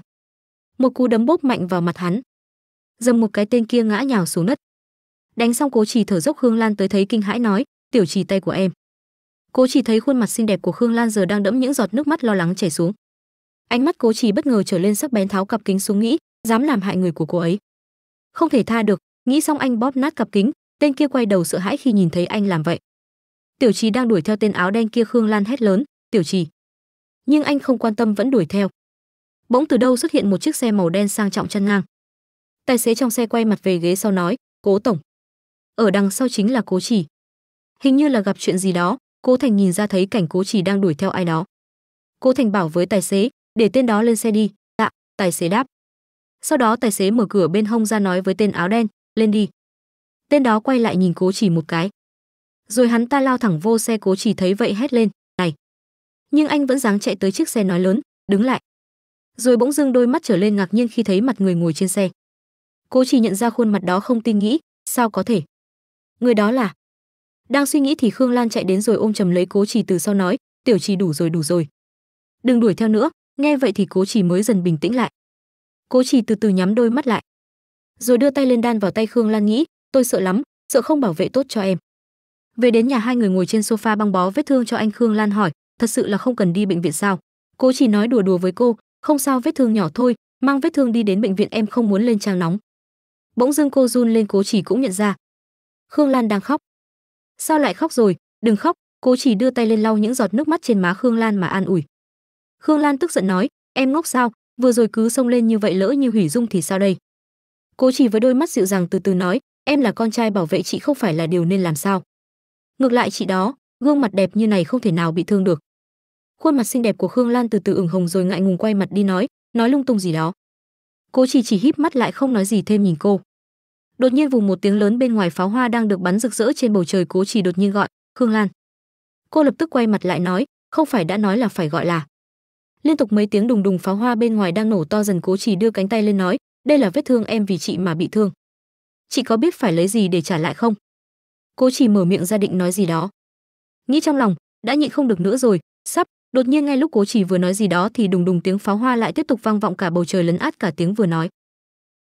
một cú đấm bốp mạnh vào mặt hắn dầm một cái tên kia ngã nhào xuống đất đánh xong cố trì thở dốc hương lan tới thấy kinh hãi nói tiểu trì tay của em Cố Chỉ thấy khuôn mặt xinh đẹp của Khương Lan giờ đang đẫm những giọt nước mắt lo lắng chảy xuống. Ánh mắt Cố Chỉ bất ngờ trở lên sắc bén tháo cặp kính xuống nghĩ, dám làm hại người của cô ấy. Không thể tha được, nghĩ xong anh bóp nát cặp kính, tên kia quay đầu sợ hãi khi nhìn thấy anh làm vậy. Tiểu Trì đang đuổi theo tên áo đen kia Khương Lan hét lớn, "Tiểu Trì!" Nhưng anh không quan tâm vẫn đuổi theo. Bỗng từ đâu xuất hiện một chiếc xe màu đen sang trọng chăn ngang. Tài xế trong xe quay mặt về ghế sau nói, "Cố tổng." Ở đằng sau chính là Cố Chỉ. Hình như là gặp chuyện gì đó, Cố Thành nhìn ra thấy cảnh Cố Chỉ đang đuổi theo ai đó. Cố Thành bảo với tài xế, để tên đó lên xe đi. Dạ, tài xế đáp. Sau đó tài xế mở cửa bên hông ra nói với tên áo đen, lên đi. Tên đó quay lại nhìn Cố Chỉ một cái. Rồi hắn ta lao thẳng vô xe Cố Chỉ thấy vậy hét lên, này. Nhưng anh vẫn dáng chạy tới chiếc xe nói lớn, đứng lại. Rồi bỗng dưng đôi mắt trở lên ngạc nhiên khi thấy mặt người ngồi trên xe. Cố Chỉ nhận ra khuôn mặt đó không tin nghĩ, sao có thể? Người đó là đang suy nghĩ thì khương lan chạy đến rồi ôm chầm lấy cố trì từ sau nói tiểu trì đủ rồi đủ rồi đừng đuổi theo nữa nghe vậy thì cố trì mới dần bình tĩnh lại cố trì từ từ nhắm đôi mắt lại rồi đưa tay lên đan vào tay khương lan nghĩ tôi sợ lắm sợ không bảo vệ tốt cho em về đến nhà hai người ngồi trên sofa băng bó vết thương cho anh khương lan hỏi thật sự là không cần đi bệnh viện sao cố chỉ nói đùa đùa với cô không sao vết thương nhỏ thôi mang vết thương đi đến bệnh viện em không muốn lên trang nóng bỗng dưng cô run lên cố chỉ cũng nhận ra khương lan đang khóc sao lại khóc rồi đừng khóc cố chỉ đưa tay lên lau những giọt nước mắt trên má khương lan mà an ủi khương lan tức giận nói em ngốc sao vừa rồi cứ xông lên như vậy lỡ như hủy dung thì sao đây cố chỉ với đôi mắt dịu dàng từ từ nói em là con trai bảo vệ chị không phải là điều nên làm sao ngược lại chị đó gương mặt đẹp như này không thể nào bị thương được khuôn mặt xinh đẹp của khương lan từ từ ửng hồng rồi ngại ngùng quay mặt đi nói nói lung tung gì đó cố chỉ chỉ híp mắt lại không nói gì thêm nhìn cô đột nhiên vùng một tiếng lớn bên ngoài pháo hoa đang được bắn rực rỡ trên bầu trời cố chỉ đột nhiên gọi khương lan cô lập tức quay mặt lại nói không phải đã nói là phải gọi là liên tục mấy tiếng đùng đùng pháo hoa bên ngoài đang nổ to dần cố chỉ đưa cánh tay lên nói đây là vết thương em vì chị mà bị thương chị có biết phải lấy gì để trả lại không cố chỉ mở miệng ra định nói gì đó nghĩ trong lòng đã nhịn không được nữa rồi sắp đột nhiên ngay lúc cố chỉ vừa nói gì đó thì đùng đùng tiếng pháo hoa lại tiếp tục vang vọng cả bầu trời lấn át cả tiếng vừa nói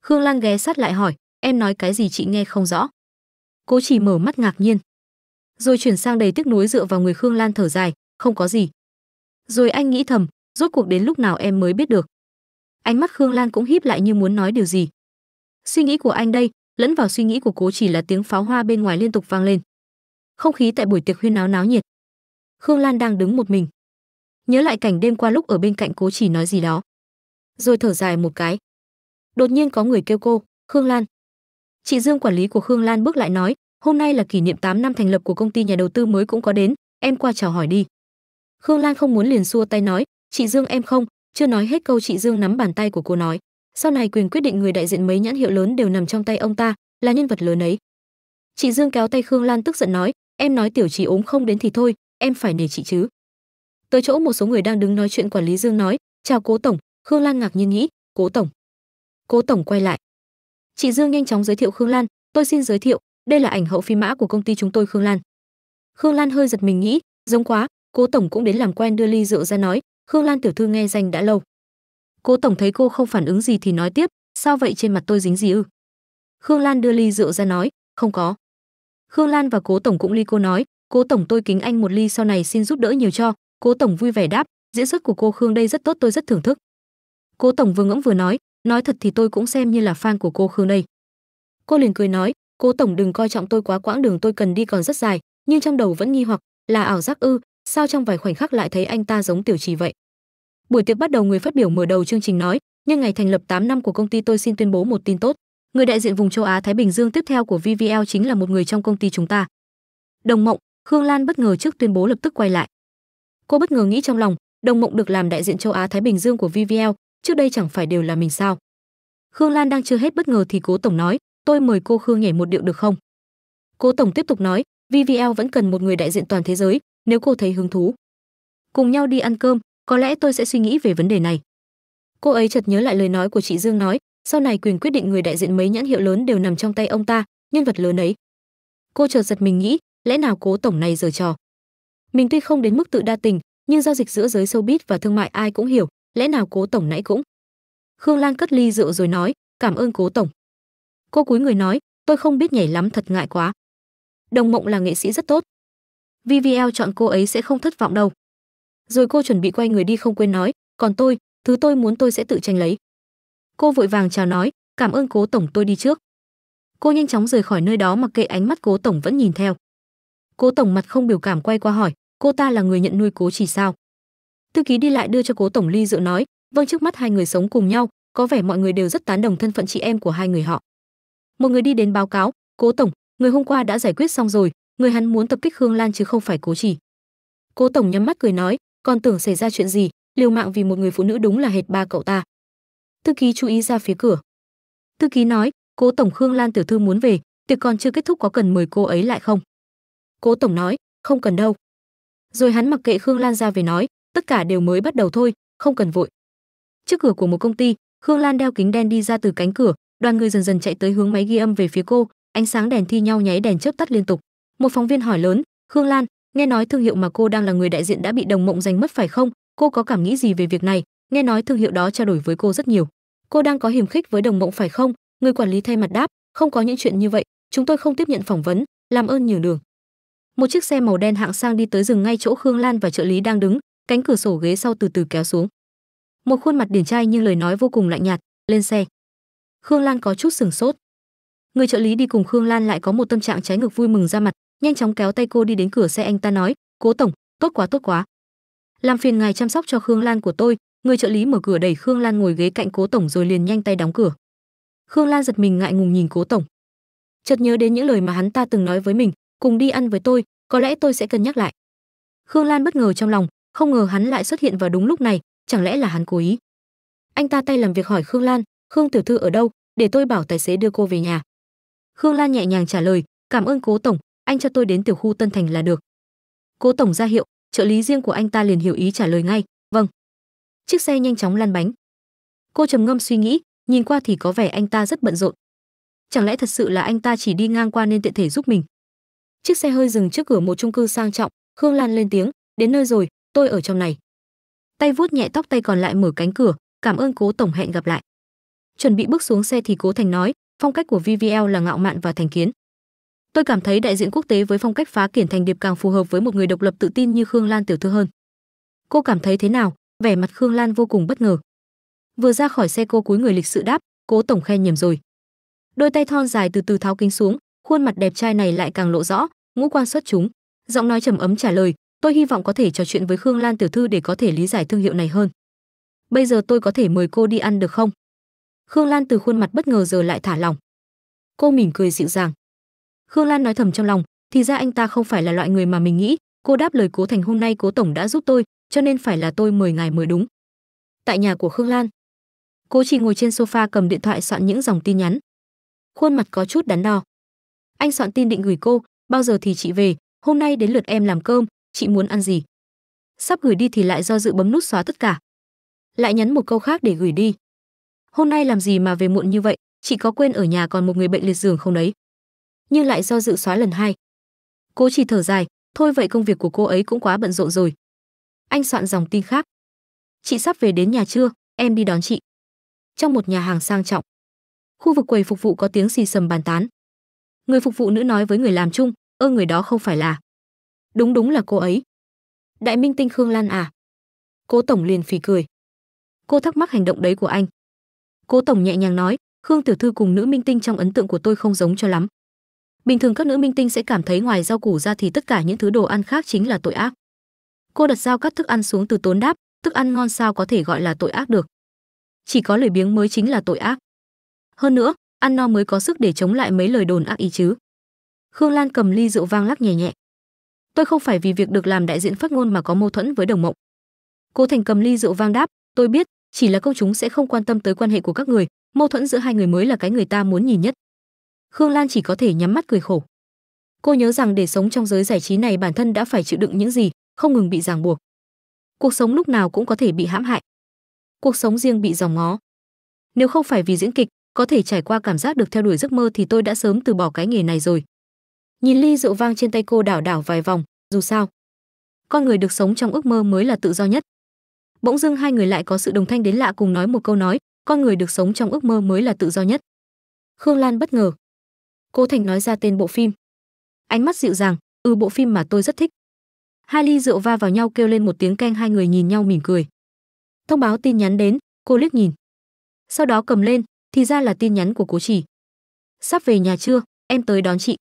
khương lan ghé sát lại hỏi em nói cái gì chị nghe không rõ cô chỉ mở mắt ngạc nhiên rồi chuyển sang đầy tiếc nuối dựa vào người khương lan thở dài không có gì rồi anh nghĩ thầm rốt cuộc đến lúc nào em mới biết được ánh mắt khương lan cũng híp lại như muốn nói điều gì suy nghĩ của anh đây lẫn vào suy nghĩ của cô chỉ là tiếng pháo hoa bên ngoài liên tục vang lên không khí tại buổi tiệc huyên náo náo nhiệt khương lan đang đứng một mình nhớ lại cảnh đêm qua lúc ở bên cạnh cố chỉ nói gì đó rồi thở dài một cái đột nhiên có người kêu cô khương lan Chị Dương quản lý của Khương Lan bước lại nói, "Hôm nay là kỷ niệm 8 năm thành lập của công ty nhà đầu tư mới cũng có đến, em qua chào hỏi đi." Khương Lan không muốn liền xua tay nói, "Chị Dương em không." Chưa nói hết câu chị Dương nắm bàn tay của cô nói, "Sau này quyền quyết định người đại diện mấy nhãn hiệu lớn đều nằm trong tay ông ta, là nhân vật lớn ấy." Chị Dương kéo tay Khương Lan tức giận nói, "Em nói tiểu chị ốm không đến thì thôi, em phải nể chị chứ." Tới chỗ một số người đang đứng nói chuyện quản lý Dương nói, "Chào Cố tổng." Khương Lan ngạc nhiên nghĩ, "Cố tổng?" Cố tổng quay lại, Chị Dương nhanh chóng giới thiệu Khương Lan, "Tôi xin giới thiệu, đây là ảnh hậu phi mã của công ty chúng tôi Khương Lan." Khương Lan hơi giật mình nghĩ, giống quá, Cố tổng cũng đến làm quen đưa ly rượu ra nói, "Khương Lan tiểu thư nghe danh đã lâu." Cố tổng thấy cô không phản ứng gì thì nói tiếp, "Sao vậy trên mặt tôi dính gì ư?" Khương Lan đưa ly rượu ra nói, "Không có." Khương Lan và Cố tổng cũng ly cô nói, "Cố tổng tôi kính anh một ly sau này xin giúp đỡ nhiều cho." Cố tổng vui vẻ đáp, "Diễn xuất của cô Khương đây rất tốt tôi rất thưởng thức." Cố tổng vừa ngẫm vừa nói, nói thật thì tôi cũng xem như là fan của cô Khương đây. Cô liền cười nói, cố tổng đừng coi trọng tôi quá quãng đường tôi cần đi còn rất dài, nhưng trong đầu vẫn nghi hoặc, là ảo giác ư, sao trong vài khoảnh khắc lại thấy anh ta giống tiểu trì vậy. Buổi tiệc bắt đầu người phát biểu mở đầu chương trình nói, nhân ngày thành lập 8 năm của công ty tôi xin tuyên bố một tin tốt. Người đại diện vùng châu Á Thái Bình Dương tiếp theo của VVL chính là một người trong công ty chúng ta. Đồng Mộng, Khương Lan bất ngờ trước tuyên bố lập tức quay lại. Cô bất ngờ nghĩ trong lòng, Đồng Mộng được làm đại diện châu Á Thái Bình Dương của VVL, trước đây chẳng phải đều là mình sao khương lan đang chưa hết bất ngờ thì cố tổng nói tôi mời cô khương nhảy một điệu được không cố tổng tiếp tục nói vvl vẫn cần một người đại diện toàn thế giới nếu cô thấy hứng thú cùng nhau đi ăn cơm có lẽ tôi sẽ suy nghĩ về vấn đề này cô ấy chợt nhớ lại lời nói của chị dương nói sau này quyền quyết định người đại diện mấy nhãn hiệu lớn đều nằm trong tay ông ta nhân vật lớn ấy cô chợt giật mình nghĩ lẽ nào cố tổng này giở trò mình tuy không đến mức tự đa tình nhưng giao dịch giữa giới showbiz và thương mại ai cũng hiểu lẽ nào cố tổng nãy cũng khương lan cất ly rượu rồi nói cảm ơn cố tổng cô cúi người nói tôi không biết nhảy lắm thật ngại quá đồng mộng là nghệ sĩ rất tốt vvl chọn cô ấy sẽ không thất vọng đâu rồi cô chuẩn bị quay người đi không quên nói còn tôi thứ tôi muốn tôi sẽ tự tranh lấy cô vội vàng chào nói cảm ơn cố tổng tôi đi trước cô nhanh chóng rời khỏi nơi đó mặc kệ ánh mắt cố tổng vẫn nhìn theo cố tổng mặt không biểu cảm quay qua hỏi cô ta là người nhận nuôi cố chỉ sao thư ký đi lại đưa cho cố tổng ly rượu nói vâng trước mắt hai người sống cùng nhau có vẻ mọi người đều rất tán đồng thân phận chị em của hai người họ một người đi đến báo cáo cố tổng người hôm qua đã giải quyết xong rồi người hắn muốn tập kích khương lan chứ không phải cố chỉ cố tổng nhắm mắt cười nói còn tưởng xảy ra chuyện gì liều mạng vì một người phụ nữ đúng là hệt ba cậu ta thư ký chú ý ra phía cửa thư ký nói cố tổng khương lan tiểu thư muốn về tiệc còn chưa kết thúc có cần mời cô ấy lại không cố tổng nói không cần đâu rồi hắn mặc kệ khương lan ra về nói tất cả đều mới bắt đầu thôi, không cần vội. Trước cửa của một công ty, Khương Lan đeo kính đen đi ra từ cánh cửa, đoàn người dần dần chạy tới hướng máy ghi âm về phía cô, ánh sáng đèn thi nhau nháy đèn chớp tắt liên tục. Một phóng viên hỏi lớn, "Khương Lan, nghe nói thương hiệu mà cô đang là người đại diện đã bị Đồng Mộng giành mất phải không? Cô có cảm nghĩ gì về việc này? Nghe nói thương hiệu đó trao đổi với cô rất nhiều. Cô đang có hiềm khích với Đồng Mộng phải không?" Người quản lý thay mặt đáp, "Không có những chuyện như vậy, chúng tôi không tiếp nhận phỏng vấn, làm ơn nhường đường." Một chiếc xe màu đen hạng sang đi tới dừng ngay chỗ Khương Lan và trợ lý đang đứng, cánh cửa sổ ghế sau từ từ kéo xuống. Một khuôn mặt điển trai nhưng lời nói vô cùng lạnh nhạt, "Lên xe." Khương Lan có chút sừng sốt. Người trợ lý đi cùng Khương Lan lại có một tâm trạng trái ngược vui mừng ra mặt, nhanh chóng kéo tay cô đi đến cửa xe anh ta nói, "Cố tổng, tốt quá tốt quá. Làm phiền ngài chăm sóc cho Khương Lan của tôi." Người trợ lý mở cửa đẩy Khương Lan ngồi ghế cạnh Cố tổng rồi liền nhanh tay đóng cửa. Khương Lan giật mình ngại ngùng nhìn Cố tổng. Chợt nhớ đến những lời mà hắn ta từng nói với mình, "Cùng đi ăn với tôi, có lẽ tôi sẽ cân nhắc lại." Khương Lan bất ngờ trong lòng, không ngờ hắn lại xuất hiện vào đúng lúc này, chẳng lẽ là hắn cố ý? Anh ta tay làm việc hỏi Khương Lan, "Khương tiểu thư ở đâu, để tôi bảo tài xế đưa cô về nhà." Khương Lan nhẹ nhàng trả lời, "Cảm ơn Cố tổng, anh cho tôi đến tiểu khu Tân Thành là được." Cố tổng ra hiệu, trợ lý riêng của anh ta liền hiểu ý trả lời ngay, "Vâng." Chiếc xe nhanh chóng lăn bánh. Cô trầm ngâm suy nghĩ, nhìn qua thì có vẻ anh ta rất bận rộn. Chẳng lẽ thật sự là anh ta chỉ đi ngang qua nên tiện thể giúp mình? Chiếc xe hơi dừng trước cửa một chung cư sang trọng, Khương Lan lên tiếng, "Đến nơi rồi, tôi ở trong này tay vuốt nhẹ tóc tay còn lại mở cánh cửa cảm ơn cố tổng hẹn gặp lại chuẩn bị bước xuống xe thì cố thành nói phong cách của vvl là ngạo mạn và thành kiến tôi cảm thấy đại diện quốc tế với phong cách phá kiển thành điệp càng phù hợp với một người độc lập tự tin như khương lan tiểu thư hơn cô cảm thấy thế nào vẻ mặt khương lan vô cùng bất ngờ vừa ra khỏi xe cô cúi người lịch sự đáp cố tổng khen nhầm rồi đôi tay thon dài từ từ tháo kính xuống khuôn mặt đẹp trai này lại càng lộ rõ ngũ quan xuất chúng giọng nói trầm ấm trả lời Tôi hy vọng có thể trò chuyện với Khương Lan tiểu thư để có thể lý giải thương hiệu này hơn. Bây giờ tôi có thể mời cô đi ăn được không? Khương Lan từ khuôn mặt bất ngờ giờ lại thả lỏng. Cô mỉm cười dịu dàng. Khương Lan nói thầm trong lòng, thì ra anh ta không phải là loại người mà mình nghĩ, cô đáp lời Cố Thành hôm nay Cố tổng đã giúp tôi, cho nên phải là tôi mời ngài mới đúng. Tại nhà của Khương Lan, Cố chỉ ngồi trên sofa cầm điện thoại soạn những dòng tin nhắn. Khuôn mặt có chút đắn đo. Anh soạn tin định gửi cô, bao giờ thì chị về, hôm nay đến lượt em làm cơm, chị muốn ăn gì sắp gửi đi thì lại do dự bấm nút xóa tất cả lại nhắn một câu khác để gửi đi hôm nay làm gì mà về muộn như vậy chị có quên ở nhà còn một người bệnh liệt giường không đấy nhưng lại do dự xóa lần hai cô chỉ thở dài thôi vậy công việc của cô ấy cũng quá bận rộn rồi anh soạn dòng tin khác chị sắp về đến nhà chưa em đi đón chị trong một nhà hàng sang trọng khu vực quầy phục vụ có tiếng xì xầm bàn tán người phục vụ nữ nói với người làm chung ơ người đó không phải là Đúng đúng là cô ấy. Đại minh tinh Khương Lan à? Cố tổng liền phì cười. Cô thắc mắc hành động đấy của anh. Cố tổng nhẹ nhàng nói, Khương tiểu thư cùng nữ minh tinh trong ấn tượng của tôi không giống cho lắm. Bình thường các nữ minh tinh sẽ cảm thấy ngoài rau củ ra thì tất cả những thứ đồ ăn khác chính là tội ác. Cô đặt dao cắt thức ăn xuống từ tốn đáp, thức ăn ngon sao có thể gọi là tội ác được. Chỉ có lời biếng mới chính là tội ác. Hơn nữa, ăn no mới có sức để chống lại mấy lời đồn ác ý chứ. Khương Lan cầm ly rượu vang lắc nhẹ nhẹ tôi không phải vì việc được làm đại diện phát ngôn mà có mâu thuẫn với đồng mộng cố thành cầm ly rượu vang đáp tôi biết chỉ là công chúng sẽ không quan tâm tới quan hệ của các người mâu thuẫn giữa hai người mới là cái người ta muốn nhìn nhất khương lan chỉ có thể nhắm mắt cười khổ cô nhớ rằng để sống trong giới giải trí này bản thân đã phải chịu đựng những gì không ngừng bị ràng buộc cuộc sống lúc nào cũng có thể bị hãm hại cuộc sống riêng bị dòng ngó nếu không phải vì diễn kịch có thể trải qua cảm giác được theo đuổi giấc mơ thì tôi đã sớm từ bỏ cái nghề này rồi nhìn ly rượu vang trên tay cô đảo đảo vài vòng dù sao con người được sống trong ước mơ mới là tự do nhất bỗng dưng hai người lại có sự đồng thanh đến lạ cùng nói một câu nói con người được sống trong ước mơ mới là tự do nhất khương lan bất ngờ cố thành nói ra tên bộ phim ánh mắt dịu dàng ừ bộ phim mà tôi rất thích hai ly rượu va vào nhau kêu lên một tiếng canh hai người nhìn nhau mỉm cười thông báo tin nhắn đến cô liếc nhìn sau đó cầm lên thì ra là tin nhắn của cố chỉ sắp về nhà chưa em tới đón chị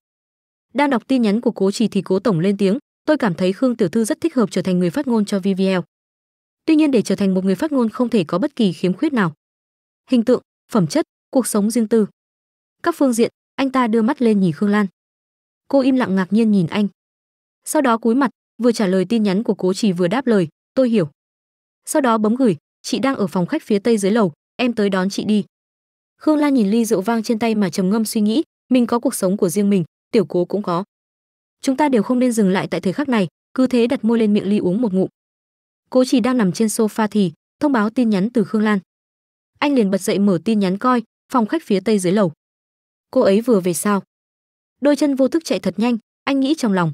đang đọc tin nhắn của Cố trì thì Cố tổng lên tiếng, "Tôi cảm thấy Khương tiểu thư rất thích hợp trở thành người phát ngôn cho VVL. Tuy nhiên để trở thành một người phát ngôn không thể có bất kỳ khiếm khuyết nào. Hình tượng, phẩm chất, cuộc sống riêng tư. Các phương diện." Anh ta đưa mắt lên nhìn Khương Lan. Cô im lặng ngạc nhiên nhìn anh. Sau đó cúi mặt, vừa trả lời tin nhắn của Cố trì vừa đáp lời, "Tôi hiểu." Sau đó bấm gửi, "Chị đang ở phòng khách phía tây dưới lầu, em tới đón chị đi." Khương Lan nhìn ly rượu vang trên tay mà trầm ngâm suy nghĩ, mình có cuộc sống của riêng mình, tiểu cố cũng có chúng ta đều không nên dừng lại tại thời khắc này cứ thế đặt môi lên miệng ly uống một ngụm cố chỉ đang nằm trên sofa thì thông báo tin nhắn từ khương lan anh liền bật dậy mở tin nhắn coi phòng khách phía tây dưới lầu cô ấy vừa về sao đôi chân vô thức chạy thật nhanh anh nghĩ trong lòng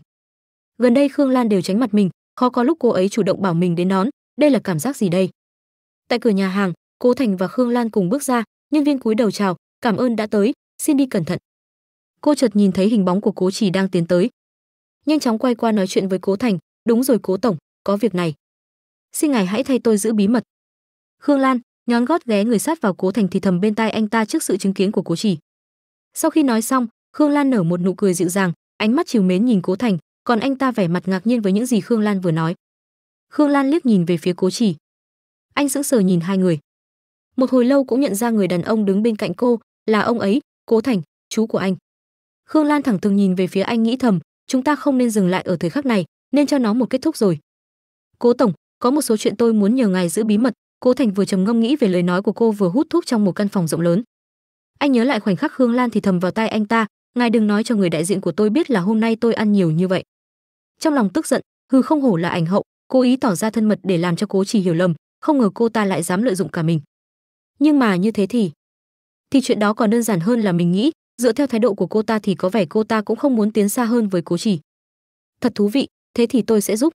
gần đây khương lan đều tránh mặt mình khó có lúc cô ấy chủ động bảo mình đến đón đây là cảm giác gì đây tại cửa nhà hàng cố thành và khương lan cùng bước ra nhân viên cúi đầu chào cảm ơn đã tới xin đi cẩn thận cô chợt nhìn thấy hình bóng của cố trì đang tiến tới nhanh chóng quay qua nói chuyện với cố thành đúng rồi cố tổng có việc này xin ngài hãy thay tôi giữ bí mật khương lan nhón gót ghé người sát vào cố thành thì thầm bên tai anh ta trước sự chứng kiến của cố trì. sau khi nói xong khương lan nở một nụ cười dịu dàng ánh mắt chiều mến nhìn cố thành còn anh ta vẻ mặt ngạc nhiên với những gì khương lan vừa nói khương lan liếc nhìn về phía cố trì, anh sững sờ nhìn hai người một hồi lâu cũng nhận ra người đàn ông đứng bên cạnh cô là ông ấy cố thành chú của anh Khương Lan thẳng thừng nhìn về phía anh nghĩ thầm, chúng ta không nên dừng lại ở thời khắc này, nên cho nó một kết thúc rồi. Cố tổng, có một số chuyện tôi muốn nhờ ngài giữ bí mật. Cố Thành vừa trầm ngâm nghĩ về lời nói của cô vừa hút thuốc trong một căn phòng rộng lớn. Anh nhớ lại khoảnh khắc Khương Lan thì thầm vào tai anh ta, ngài đừng nói cho người đại diện của tôi biết là hôm nay tôi ăn nhiều như vậy. Trong lòng tức giận, hư không hổ là ảnh hậu, cố ý tỏ ra thân mật để làm cho Cố Chỉ hiểu lầm, không ngờ cô ta lại dám lợi dụng cả mình. Nhưng mà như thế thì thì chuyện đó còn đơn giản hơn là mình nghĩ, dựa theo thái độ của cô ta thì có vẻ cô ta cũng không muốn tiến xa hơn với cố chỉ thật thú vị thế thì tôi sẽ giúp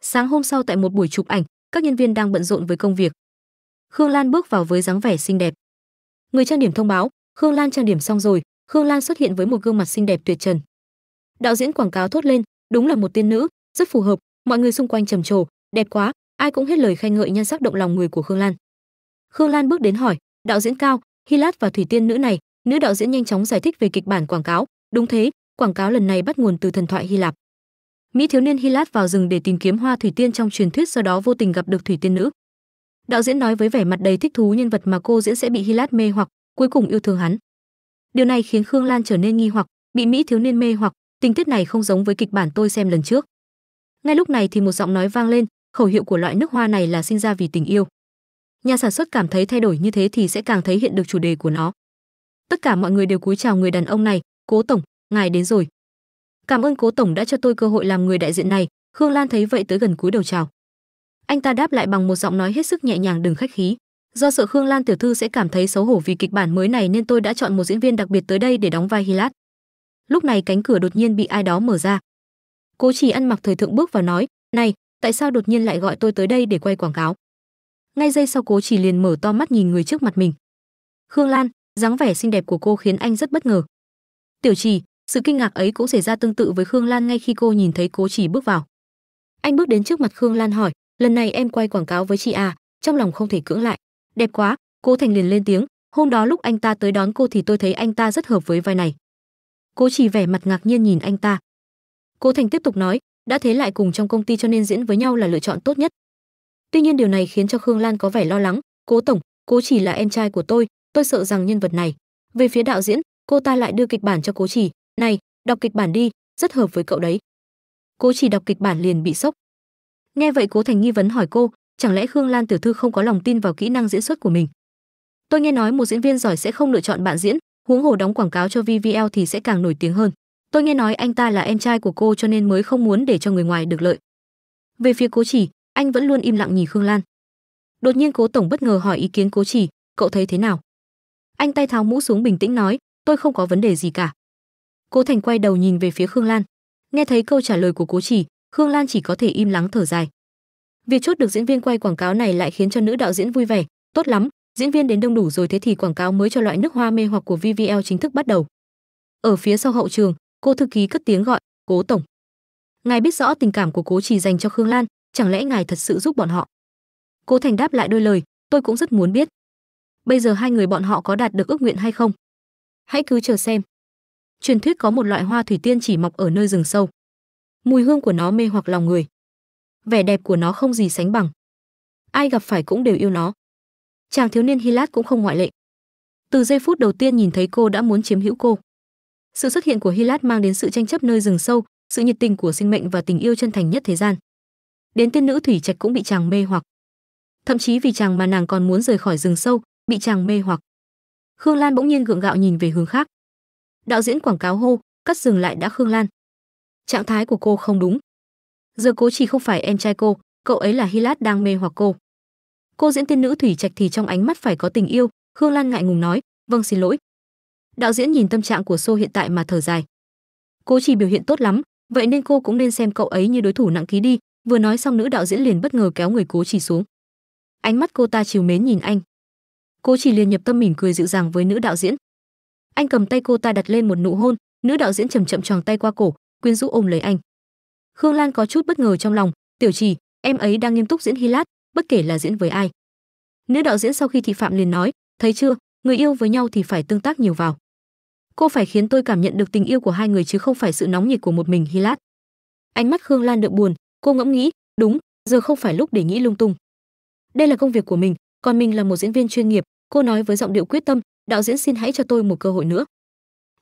sáng hôm sau tại một buổi chụp ảnh các nhân viên đang bận rộn với công việc khương lan bước vào với dáng vẻ xinh đẹp người trang điểm thông báo khương lan trang điểm xong rồi khương lan xuất hiện với một gương mặt xinh đẹp tuyệt trần đạo diễn quảng cáo thốt lên đúng là một tiên nữ rất phù hợp mọi người xung quanh trầm trồ đẹp quá ai cũng hết lời khen ngợi nhan sắc động lòng người của khương lan khương lan bước đến hỏi đạo diễn cao hy lát và thủy tiên nữ này Nữ đạo diễn nhanh chóng giải thích về kịch bản quảng cáo, đúng thế, quảng cáo lần này bắt nguồn từ thần thoại Hy Lạp. Mỹ thiếu niên Hy Lạp vào rừng để tìm kiếm hoa thủy tiên trong truyền thuyết sau đó vô tình gặp được thủy tiên nữ. Đạo diễn nói với vẻ mặt đầy thích thú nhân vật mà cô diễn sẽ bị Hy Lạp mê hoặc, cuối cùng yêu thương hắn. Điều này khiến Khương Lan trở nên nghi hoặc, bị Mỹ thiếu niên mê hoặc, tình tiết này không giống với kịch bản tôi xem lần trước. Ngay lúc này thì một giọng nói vang lên, khẩu hiệu của loại nước hoa này là sinh ra vì tình yêu. Nhà sản xuất cảm thấy thay đổi như thế thì sẽ càng thấy hiện được chủ đề của nó tất cả mọi người đều cúi chào người đàn ông này cố tổng ngài đến rồi cảm ơn cố tổng đã cho tôi cơ hội làm người đại diện này khương lan thấy vậy tới gần cúi đầu chào anh ta đáp lại bằng một giọng nói hết sức nhẹ nhàng đừng khách khí do sợ khương lan tiểu thư sẽ cảm thấy xấu hổ vì kịch bản mới này nên tôi đã chọn một diễn viên đặc biệt tới đây để đóng vai hilat lúc này cánh cửa đột nhiên bị ai đó mở ra cố chỉ ăn mặc thời thượng bước và nói này tại sao đột nhiên lại gọi tôi tới đây để quay quảng cáo ngay giây sau cố chỉ liền mở to mắt nhìn người trước mặt mình khương lan dáng vẻ xinh đẹp của cô khiến anh rất bất ngờ tiểu trì sự kinh ngạc ấy cũng xảy ra tương tự với khương lan ngay khi cô nhìn thấy cố chỉ bước vào anh bước đến trước mặt khương lan hỏi lần này em quay quảng cáo với chị à trong lòng không thể cưỡng lại đẹp quá cố thành liền lên tiếng hôm đó lúc anh ta tới đón cô thì tôi thấy anh ta rất hợp với vai này cố chỉ vẻ mặt ngạc nhiên nhìn anh ta cố thành tiếp tục nói đã thế lại cùng trong công ty cho nên diễn với nhau là lựa chọn tốt nhất tuy nhiên điều này khiến cho khương lan có vẻ lo lắng cố tổng cố chỉ là em trai của tôi tôi sợ rằng nhân vật này về phía đạo diễn cô ta lại đưa kịch bản cho cố chỉ này đọc kịch bản đi rất hợp với cậu đấy cố chỉ đọc kịch bản liền bị sốc nghe vậy cố thành nghi vấn hỏi cô chẳng lẽ khương lan tiểu thư không có lòng tin vào kỹ năng diễn xuất của mình tôi nghe nói một diễn viên giỏi sẽ không lựa chọn bạn diễn huống hồ đóng quảng cáo cho vvl thì sẽ càng nổi tiếng hơn tôi nghe nói anh ta là em trai của cô cho nên mới không muốn để cho người ngoài được lợi về phía cố chỉ anh vẫn luôn im lặng nhìn khương lan đột nhiên cố tổng bất ngờ hỏi ý kiến cố chỉ cậu thấy thế nào anh tay tháo mũ xuống bình tĩnh nói, tôi không có vấn đề gì cả. Cố Thành quay đầu nhìn về phía Khương Lan. Nghe thấy câu trả lời của Cố Chỉ, Khương Lan chỉ có thể im lắng thở dài. Việc chốt được diễn viên quay quảng cáo này lại khiến cho nữ đạo diễn vui vẻ, tốt lắm, diễn viên đến đông đủ rồi thế thì quảng cáo mới cho loại nước hoa mê hoặc của VVL chính thức bắt đầu. Ở phía sau hậu trường, cô thư ký cất tiếng gọi, "Cố tổng, ngài biết rõ tình cảm của Cố Chỉ dành cho Khương Lan, chẳng lẽ ngài thật sự giúp bọn họ?" Cố Thành đáp lại đôi lời, "Tôi cũng rất muốn biết, bây giờ hai người bọn họ có đạt được ước nguyện hay không hãy cứ chờ xem truyền thuyết có một loại hoa thủy tiên chỉ mọc ở nơi rừng sâu mùi hương của nó mê hoặc lòng người vẻ đẹp của nó không gì sánh bằng ai gặp phải cũng đều yêu nó chàng thiếu niên hilat cũng không ngoại lệ từ giây phút đầu tiên nhìn thấy cô đã muốn chiếm hữu cô sự xuất hiện của hilat mang đến sự tranh chấp nơi rừng sâu sự nhiệt tình của sinh mệnh và tình yêu chân thành nhất thế gian đến tiên nữ thủy trạch cũng bị chàng mê hoặc thậm chí vì chàng mà nàng còn muốn rời khỏi rừng sâu bị chàng mê hoặc. Khương Lan bỗng nhiên gượng gạo nhìn về hướng khác. Đạo diễn quảng cáo hô, cắt dừng lại đã Khương Lan. Trạng thái của cô không đúng. Giờ cố chỉ không phải em trai cô, cậu ấy là Hilat đang mê hoặc cô. Cô diễn tiên nữ Thủy Trạch thì trong ánh mắt phải có tình yêu, Khương Lan ngại ngùng nói, "Vâng xin lỗi." Đạo diễn nhìn tâm trạng của Sô hiện tại mà thở dài. Cố chỉ biểu hiện tốt lắm, vậy nên cô cũng nên xem cậu ấy như đối thủ nặng ký đi, vừa nói xong nữ đạo diễn liền bất ngờ kéo người Cố chỉ xuống. Ánh mắt cô ta chiều mến nhìn anh. Cô Chỉ liền nhập tâm mỉm cười dịu dàng với nữ đạo diễn. Anh cầm tay cô ta đặt lên một nụ hôn, nữ đạo diễn chậm chậm tròn tay qua cổ, quyến rũ ôm lấy anh. Khương Lan có chút bất ngờ trong lòng, "Tiểu Chỉ, em ấy đang nghiêm túc diễn Hy Lát, bất kể là diễn với ai." Nữ đạo diễn sau khi thị phạm liền nói, "Thấy chưa, người yêu với nhau thì phải tương tác nhiều vào. Cô phải khiến tôi cảm nhận được tình yêu của hai người chứ không phải sự nóng nhiệt của một mình Hy Lát." Ánh mắt Khương Lan đượm buồn, cô ngẫm nghĩ, "Đúng, giờ không phải lúc để nghĩ lung tung. Đây là công việc của mình, còn mình là một diễn viên chuyên nghiệp, cô nói với giọng điệu quyết tâm đạo diễn xin hãy cho tôi một cơ hội nữa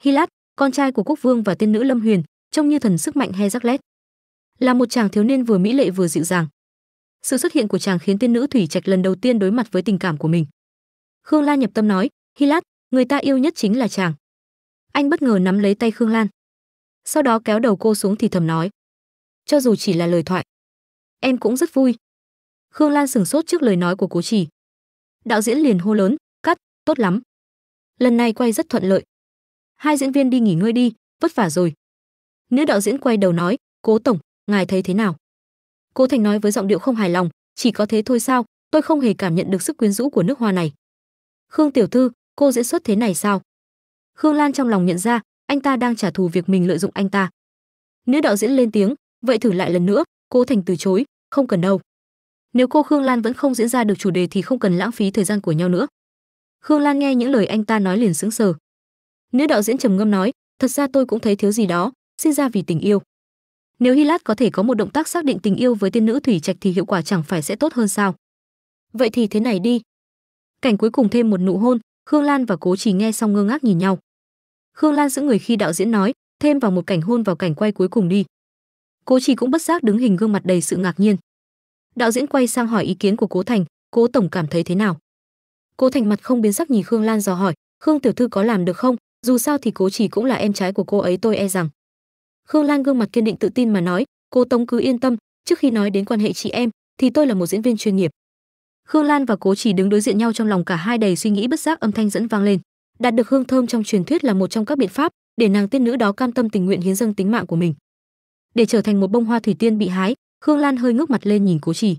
hilat con trai của quốc vương và tiên nữ lâm huyền trông như thần sức mạnh hay là một chàng thiếu niên vừa mỹ lệ vừa dịu dàng sự xuất hiện của chàng khiến tiên nữ thủy trạch lần đầu tiên đối mặt với tình cảm của mình khương lan nhập tâm nói hilat người ta yêu nhất chính là chàng anh bất ngờ nắm lấy tay khương lan sau đó kéo đầu cô xuống thì thầm nói cho dù chỉ là lời thoại em cũng rất vui khương lan sửng sốt trước lời nói của cố chỉ đạo diễn liền hô lớn tốt lắm lần này quay rất thuận lợi hai diễn viên đi nghỉ ngơi đi vất vả rồi nữ đạo diễn quay đầu nói cố tổng ngài thấy thế nào cố thành nói với giọng điệu không hài lòng chỉ có thế thôi sao tôi không hề cảm nhận được sức quyến rũ của nước hoa này khương tiểu thư cô diễn xuất thế này sao khương lan trong lòng nhận ra anh ta đang trả thù việc mình lợi dụng anh ta nữ đạo diễn lên tiếng vậy thử lại lần nữa cố thành từ chối không cần đâu nếu cô khương lan vẫn không diễn ra được chủ đề thì không cần lãng phí thời gian của nhau nữa Khương Lan nghe những lời anh ta nói liền sững sờ. Nữ đạo diễn trầm ngâm nói, thật ra tôi cũng thấy thiếu gì đó, sinh ra vì tình yêu. Nếu Hy Lát có thể có một động tác xác định tình yêu với tiên nữ thủy trạch thì hiệu quả chẳng phải sẽ tốt hơn sao? Vậy thì thế này đi. Cảnh cuối cùng thêm một nụ hôn, Khương Lan và Cố Chỉ nghe xong ngơ ngác nhìn nhau. Khương Lan giữ người khi đạo diễn nói, thêm vào một cảnh hôn vào cảnh quay cuối cùng đi. Cố Chỉ cũng bất giác đứng hình gương mặt đầy sự ngạc nhiên. Đạo diễn quay sang hỏi ý kiến của Cố Thành, Cố tổng cảm thấy thế nào? cố thành mặt không biến sắc nhìn khương lan dò hỏi khương tiểu thư có làm được không dù sao thì cố chỉ cũng là em trai của cô ấy tôi e rằng khương lan gương mặt kiên định tự tin mà nói cô tống cứ yên tâm trước khi nói đến quan hệ chị em thì tôi là một diễn viên chuyên nghiệp khương lan và cố chỉ đứng đối diện nhau trong lòng cả hai đầy suy nghĩ bất giác âm thanh dẫn vang lên đạt được hương thơm trong truyền thuyết là một trong các biện pháp để nàng tiên nữ đó cam tâm tình nguyện hiến dâng tính mạng của mình để trở thành một bông hoa thủy tiên bị hái khương lan hơi ngước mặt lên nhìn cố chỉ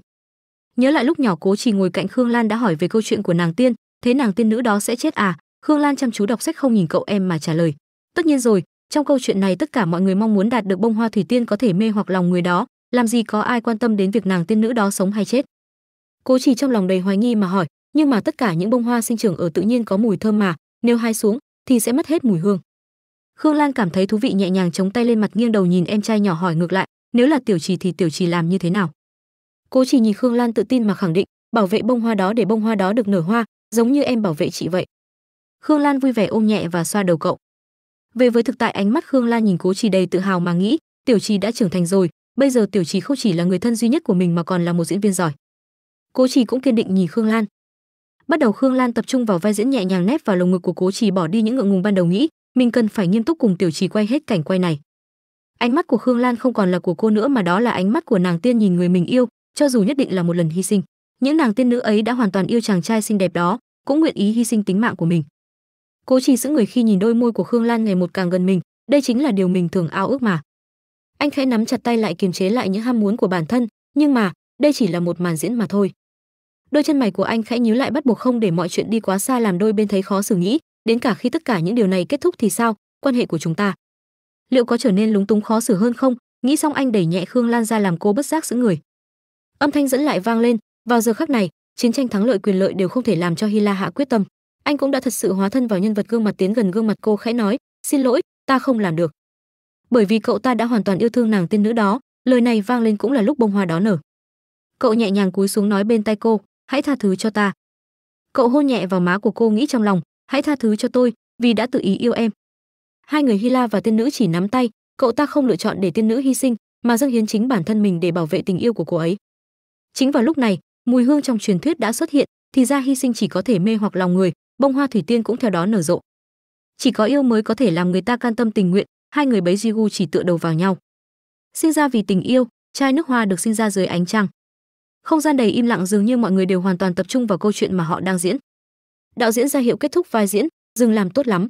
nhớ lại lúc nhỏ cố chỉ ngồi cạnh khương lan đã hỏi về câu chuyện của nàng tiên thế nàng tiên nữ đó sẽ chết à khương lan chăm chú đọc sách không nhìn cậu em mà trả lời tất nhiên rồi trong câu chuyện này tất cả mọi người mong muốn đạt được bông hoa thủy tiên có thể mê hoặc lòng người đó làm gì có ai quan tâm đến việc nàng tiên nữ đó sống hay chết cố chỉ trong lòng đầy hoài nghi mà hỏi nhưng mà tất cả những bông hoa sinh trưởng ở tự nhiên có mùi thơm mà nếu hái xuống thì sẽ mất hết mùi hương khương lan cảm thấy thú vị nhẹ nhàng chống tay lên mặt nghiêng đầu nhìn em trai nhỏ hỏi ngược lại nếu là tiểu trì thì tiểu trì làm như thế nào cố chỉ nhìn khương lan tự tin mà khẳng định bảo vệ bông hoa đó để bông hoa đó được nở hoa giống như em bảo vệ chị vậy khương lan vui vẻ ôm nhẹ và xoa đầu cậu về với thực tại ánh mắt khương lan nhìn cố chỉ đầy tự hào mà nghĩ tiểu trì đã trưởng thành rồi bây giờ tiểu trì không chỉ là người thân duy nhất của mình mà còn là một diễn viên giỏi cố trì cũng kiên định nhìn khương lan bắt đầu khương lan tập trung vào vai diễn nhẹ nhàng nép vào lồng ngực của cố trì bỏ đi những ngượng ngùng ban đầu nghĩ mình cần phải nghiêm túc cùng tiểu trì quay hết cảnh quay này ánh mắt của khương lan không còn là của cô nữa mà đó là ánh mắt của nàng tiên nhìn người mình yêu cho dù nhất định là một lần hy sinh những nàng tiên nữ ấy đã hoàn toàn yêu chàng trai xinh đẹp đó cũng nguyện ý hy sinh tính mạng của mình cố trì giữ người khi nhìn đôi môi của khương lan ngày một càng gần mình đây chính là điều mình thường ao ước mà anh khẽ nắm chặt tay lại kiềm chế lại những ham muốn của bản thân nhưng mà đây chỉ là một màn diễn mà thôi đôi chân mày của anh khẽ nhíu lại bắt buộc không để mọi chuyện đi quá xa làm đôi bên thấy khó xử nghĩ đến cả khi tất cả những điều này kết thúc thì sao quan hệ của chúng ta liệu có trở nên lúng túng khó xử hơn không nghĩ xong anh đẩy nhẹ khương lan ra làm cô bất giác giữ người âm thanh dẫn lại vang lên vào giờ khắc này chiến tranh thắng lợi quyền lợi đều không thể làm cho hy la hạ quyết tâm anh cũng đã thật sự hóa thân vào nhân vật gương mặt tiến gần gương mặt cô khẽ nói xin lỗi ta không làm được bởi vì cậu ta đã hoàn toàn yêu thương nàng tiên nữ đó lời này vang lên cũng là lúc bông hoa đó nở cậu nhẹ nhàng cúi xuống nói bên tay cô hãy tha thứ cho ta cậu hôn nhẹ vào má của cô nghĩ trong lòng hãy tha thứ cho tôi vì đã tự ý yêu em hai người hy la và tiên nữ chỉ nắm tay cậu ta không lựa chọn để tiên nữ hy sinh mà dâng hiến chính bản thân mình để bảo vệ tình yêu của cô ấy Chính vào lúc này, mùi hương trong truyền thuyết đã xuất hiện, thì ra hy sinh chỉ có thể mê hoặc lòng người, bông hoa thủy tiên cũng theo đó nở rộ. Chỉ có yêu mới có thể làm người ta can tâm tình nguyện, hai người bấy Jigu chỉ tựa đầu vào nhau. Sinh ra vì tình yêu, chai nước hoa được sinh ra dưới ánh trăng. Không gian đầy im lặng dường như mọi người đều hoàn toàn tập trung vào câu chuyện mà họ đang diễn. Đạo diễn ra hiệu kết thúc vai diễn, dừng làm tốt lắm.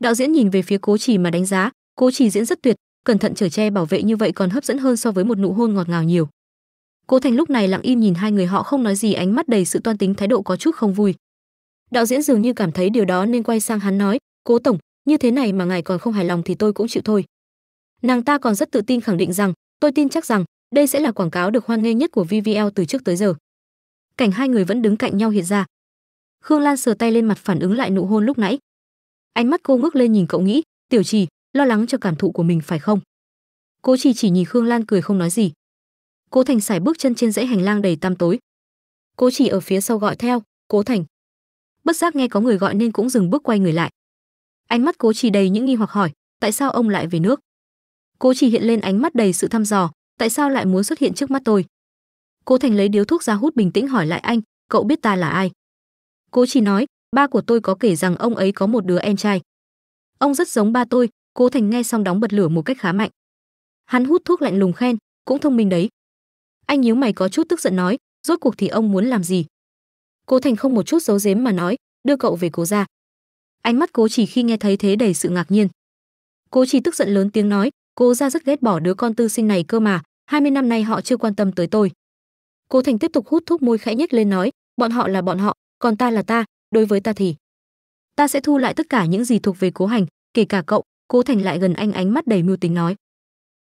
Đạo diễn nhìn về phía Cố trì mà đánh giá, Cố trì diễn rất tuyệt, cẩn thận trở che bảo vệ như vậy còn hấp dẫn hơn so với một nụ hôn ngọt ngào nhiều. Cố Thành lúc này lặng im nhìn hai người họ không nói gì, ánh mắt đầy sự toan tính, thái độ có chút không vui. Đạo diễn dường như cảm thấy điều đó nên quay sang hắn nói, "Cố tổng, như thế này mà ngài còn không hài lòng thì tôi cũng chịu thôi." Nàng ta còn rất tự tin khẳng định rằng, "Tôi tin chắc rằng đây sẽ là quảng cáo được hoan nghênh nhất của VVL từ trước tới giờ." Cảnh hai người vẫn đứng cạnh nhau hiện ra. Khương Lan sờ tay lên mặt phản ứng lại nụ hôn lúc nãy. Ánh mắt cô ngước lên nhìn cậu nghĩ, "Tiểu Trì, lo lắng cho cảm thụ của mình phải không?" Cố Trì chỉ, chỉ nhìn Khương Lan cười không nói gì cố thành sải bước chân trên dãy hành lang đầy tăm tối cố chỉ ở phía sau gọi theo cố thành bất giác nghe có người gọi nên cũng dừng bước quay người lại ánh mắt cố chỉ đầy những nghi hoặc hỏi tại sao ông lại về nước cố chỉ hiện lên ánh mắt đầy sự thăm dò tại sao lại muốn xuất hiện trước mắt tôi cố thành lấy điếu thuốc ra hút bình tĩnh hỏi lại anh cậu biết ta là ai cố chỉ nói ba của tôi có kể rằng ông ấy có một đứa em trai ông rất giống ba tôi cố thành nghe xong đóng bật lửa một cách khá mạnh hắn hút thuốc lạnh lùng khen cũng thông minh đấy anh nhíu mày có chút tức giận nói, rốt cuộc thì ông muốn làm gì? Cố Thành không một chút giấu giếm mà nói, đưa cậu về cố gia. Ánh mắt Cố Chỉ khi nghe thấy thế đầy sự ngạc nhiên. Cố Chỉ tức giận lớn tiếng nói, cố gia rất ghét bỏ đứa con tư sinh này cơ mà, 20 năm nay họ chưa quan tâm tới tôi. Cố Thành tiếp tục hút thuốc môi khẽ nhếch lên nói, bọn họ là bọn họ, còn ta là ta, đối với ta thì ta sẽ thu lại tất cả những gì thuộc về Cố Hành, kể cả cậu. Cố Thành lại gần anh ánh mắt đầy mưu tính nói.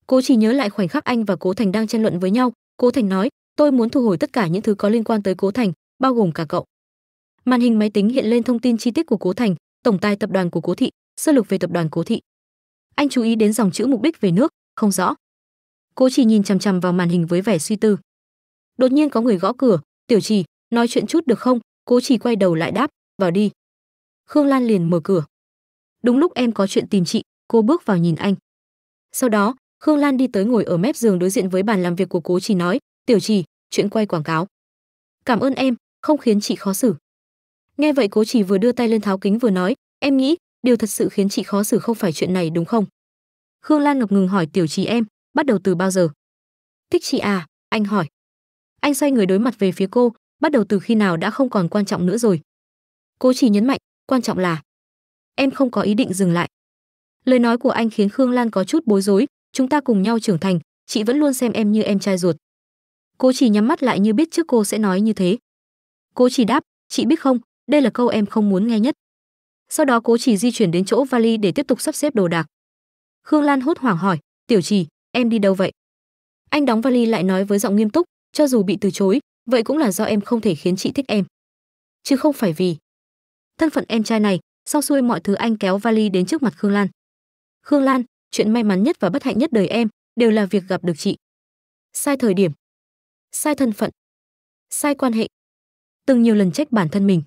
Cố Chỉ nhớ lại khoảnh khắc anh và Cố Thành đang tranh luận với nhau, Cố Thành nói, tôi muốn thu hồi tất cả những thứ có liên quan tới Cố Thành, bao gồm cả cậu. Màn hình máy tính hiện lên thông tin chi tiết của Cố Thành, tổng tài tập đoàn của Cố thị, sơ lược về tập đoàn Cố thị. Anh chú ý đến dòng chữ mục đích về nước, không rõ. Cố Chỉ nhìn chằm chằm vào màn hình với vẻ suy tư. Đột nhiên có người gõ cửa, "Tiểu Trì, nói chuyện chút được không?" Cố Chỉ quay đầu lại đáp, "Vào đi." Khương Lan liền mở cửa. "Đúng lúc em có chuyện tìm chị." Cô bước vào nhìn anh. Sau đó, khương lan đi tới ngồi ở mép giường đối diện với bàn làm việc của cố chỉ nói tiểu chỉ chuyện quay quảng cáo cảm ơn em không khiến chị khó xử nghe vậy cố chỉ vừa đưa tay lên tháo kính vừa nói em nghĩ điều thật sự khiến chị khó xử không phải chuyện này đúng không khương lan ngập ngừng hỏi tiểu chỉ em bắt đầu từ bao giờ thích chị à anh hỏi anh xoay người đối mặt về phía cô bắt đầu từ khi nào đã không còn quan trọng nữa rồi cố chỉ nhấn mạnh quan trọng là em không có ý định dừng lại lời nói của anh khiến khương lan có chút bối rối chúng ta cùng nhau trưởng thành chị vẫn luôn xem em như em trai ruột cô chỉ nhắm mắt lại như biết trước cô sẽ nói như thế cô chỉ đáp chị biết không đây là câu em không muốn nghe nhất sau đó cô chỉ di chuyển đến chỗ vali để tiếp tục sắp xếp đồ đạc khương lan hốt hoảng hỏi tiểu trì em đi đâu vậy anh đóng vali lại nói với giọng nghiêm túc cho dù bị từ chối vậy cũng là do em không thể khiến chị thích em chứ không phải vì thân phận em trai này sau xuôi mọi thứ anh kéo vali đến trước mặt khương lan khương lan chuyện may mắn nhất và bất hạnh nhất đời em đều là việc gặp được chị. Sai thời điểm, sai thân phận, sai quan hệ. Từng nhiều lần trách bản thân mình.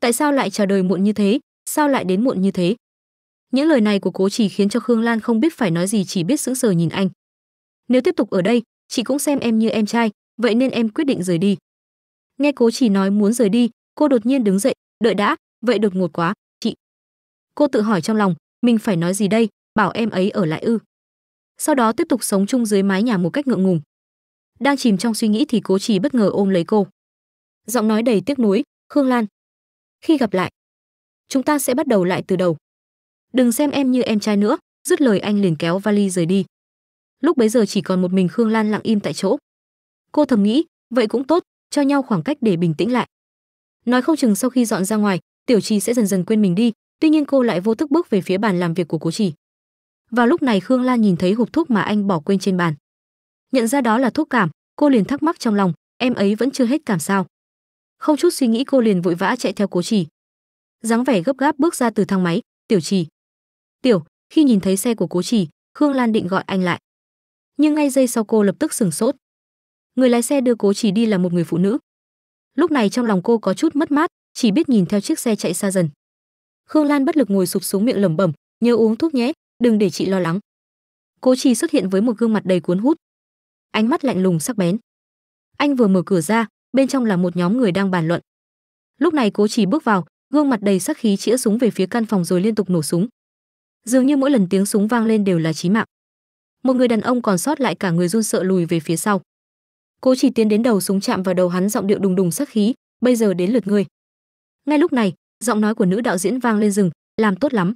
Tại sao lại chờ đời muộn như thế, sao lại đến muộn như thế? Những lời này của Cố Chỉ khiến cho Khương Lan không biết phải nói gì chỉ biết sững sờ nhìn anh. Nếu tiếp tục ở đây, chị cũng xem em như em trai, vậy nên em quyết định rời đi. Nghe Cố Chỉ nói muốn rời đi, cô đột nhiên đứng dậy, đợi đã, vậy đột ngột quá, chị. Cô tự hỏi trong lòng, mình phải nói gì đây, bảo em ấy ở lại ư sau đó tiếp tục sống chung dưới mái nhà một cách ngượng ngùng đang chìm trong suy nghĩ thì cố trì bất ngờ ôm lấy cô giọng nói đầy tiếc nuối khương lan khi gặp lại chúng ta sẽ bắt đầu lại từ đầu đừng xem em như em trai nữa dứt lời anh liền kéo vali rời đi lúc bấy giờ chỉ còn một mình khương lan lặng im tại chỗ cô thầm nghĩ vậy cũng tốt cho nhau khoảng cách để bình tĩnh lại nói không chừng sau khi dọn ra ngoài tiểu trì sẽ dần dần quên mình đi tuy nhiên cô lại vô thức bước về phía bàn làm việc của cố trì vào lúc này Khương Lan nhìn thấy hộp thuốc mà anh bỏ quên trên bàn. Nhận ra đó là thuốc cảm, cô liền thắc mắc trong lòng, em ấy vẫn chưa hết cảm sao? Không chút suy nghĩ cô liền vội vã chạy theo Cố trì Dáng vẻ gấp gáp bước ra từ thang máy, "Tiểu trì "Tiểu." Khi nhìn thấy xe của Cố trì Khương Lan định gọi anh lại. Nhưng ngay giây sau cô lập tức sửng sốt. Người lái xe đưa Cố trì đi là một người phụ nữ. Lúc này trong lòng cô có chút mất mát, chỉ biết nhìn theo chiếc xe chạy xa dần. Khương Lan bất lực ngồi sụp xuống miệng lẩm bẩm, "Nhớ uống thuốc nhé, đừng để chị lo lắng cố trì xuất hiện với một gương mặt đầy cuốn hút ánh mắt lạnh lùng sắc bén anh vừa mở cửa ra bên trong là một nhóm người đang bàn luận lúc này cố trì bước vào gương mặt đầy sắc khí chĩa súng về phía căn phòng rồi liên tục nổ súng dường như mỗi lần tiếng súng vang lên đều là chí mạng một người đàn ông còn sót lại cả người run sợ lùi về phía sau cố chỉ tiến đến đầu súng chạm vào đầu hắn giọng điệu đùng đùng sắc khí bây giờ đến lượt ngươi ngay lúc này giọng nói của nữ đạo diễn vang lên rừng làm tốt lắm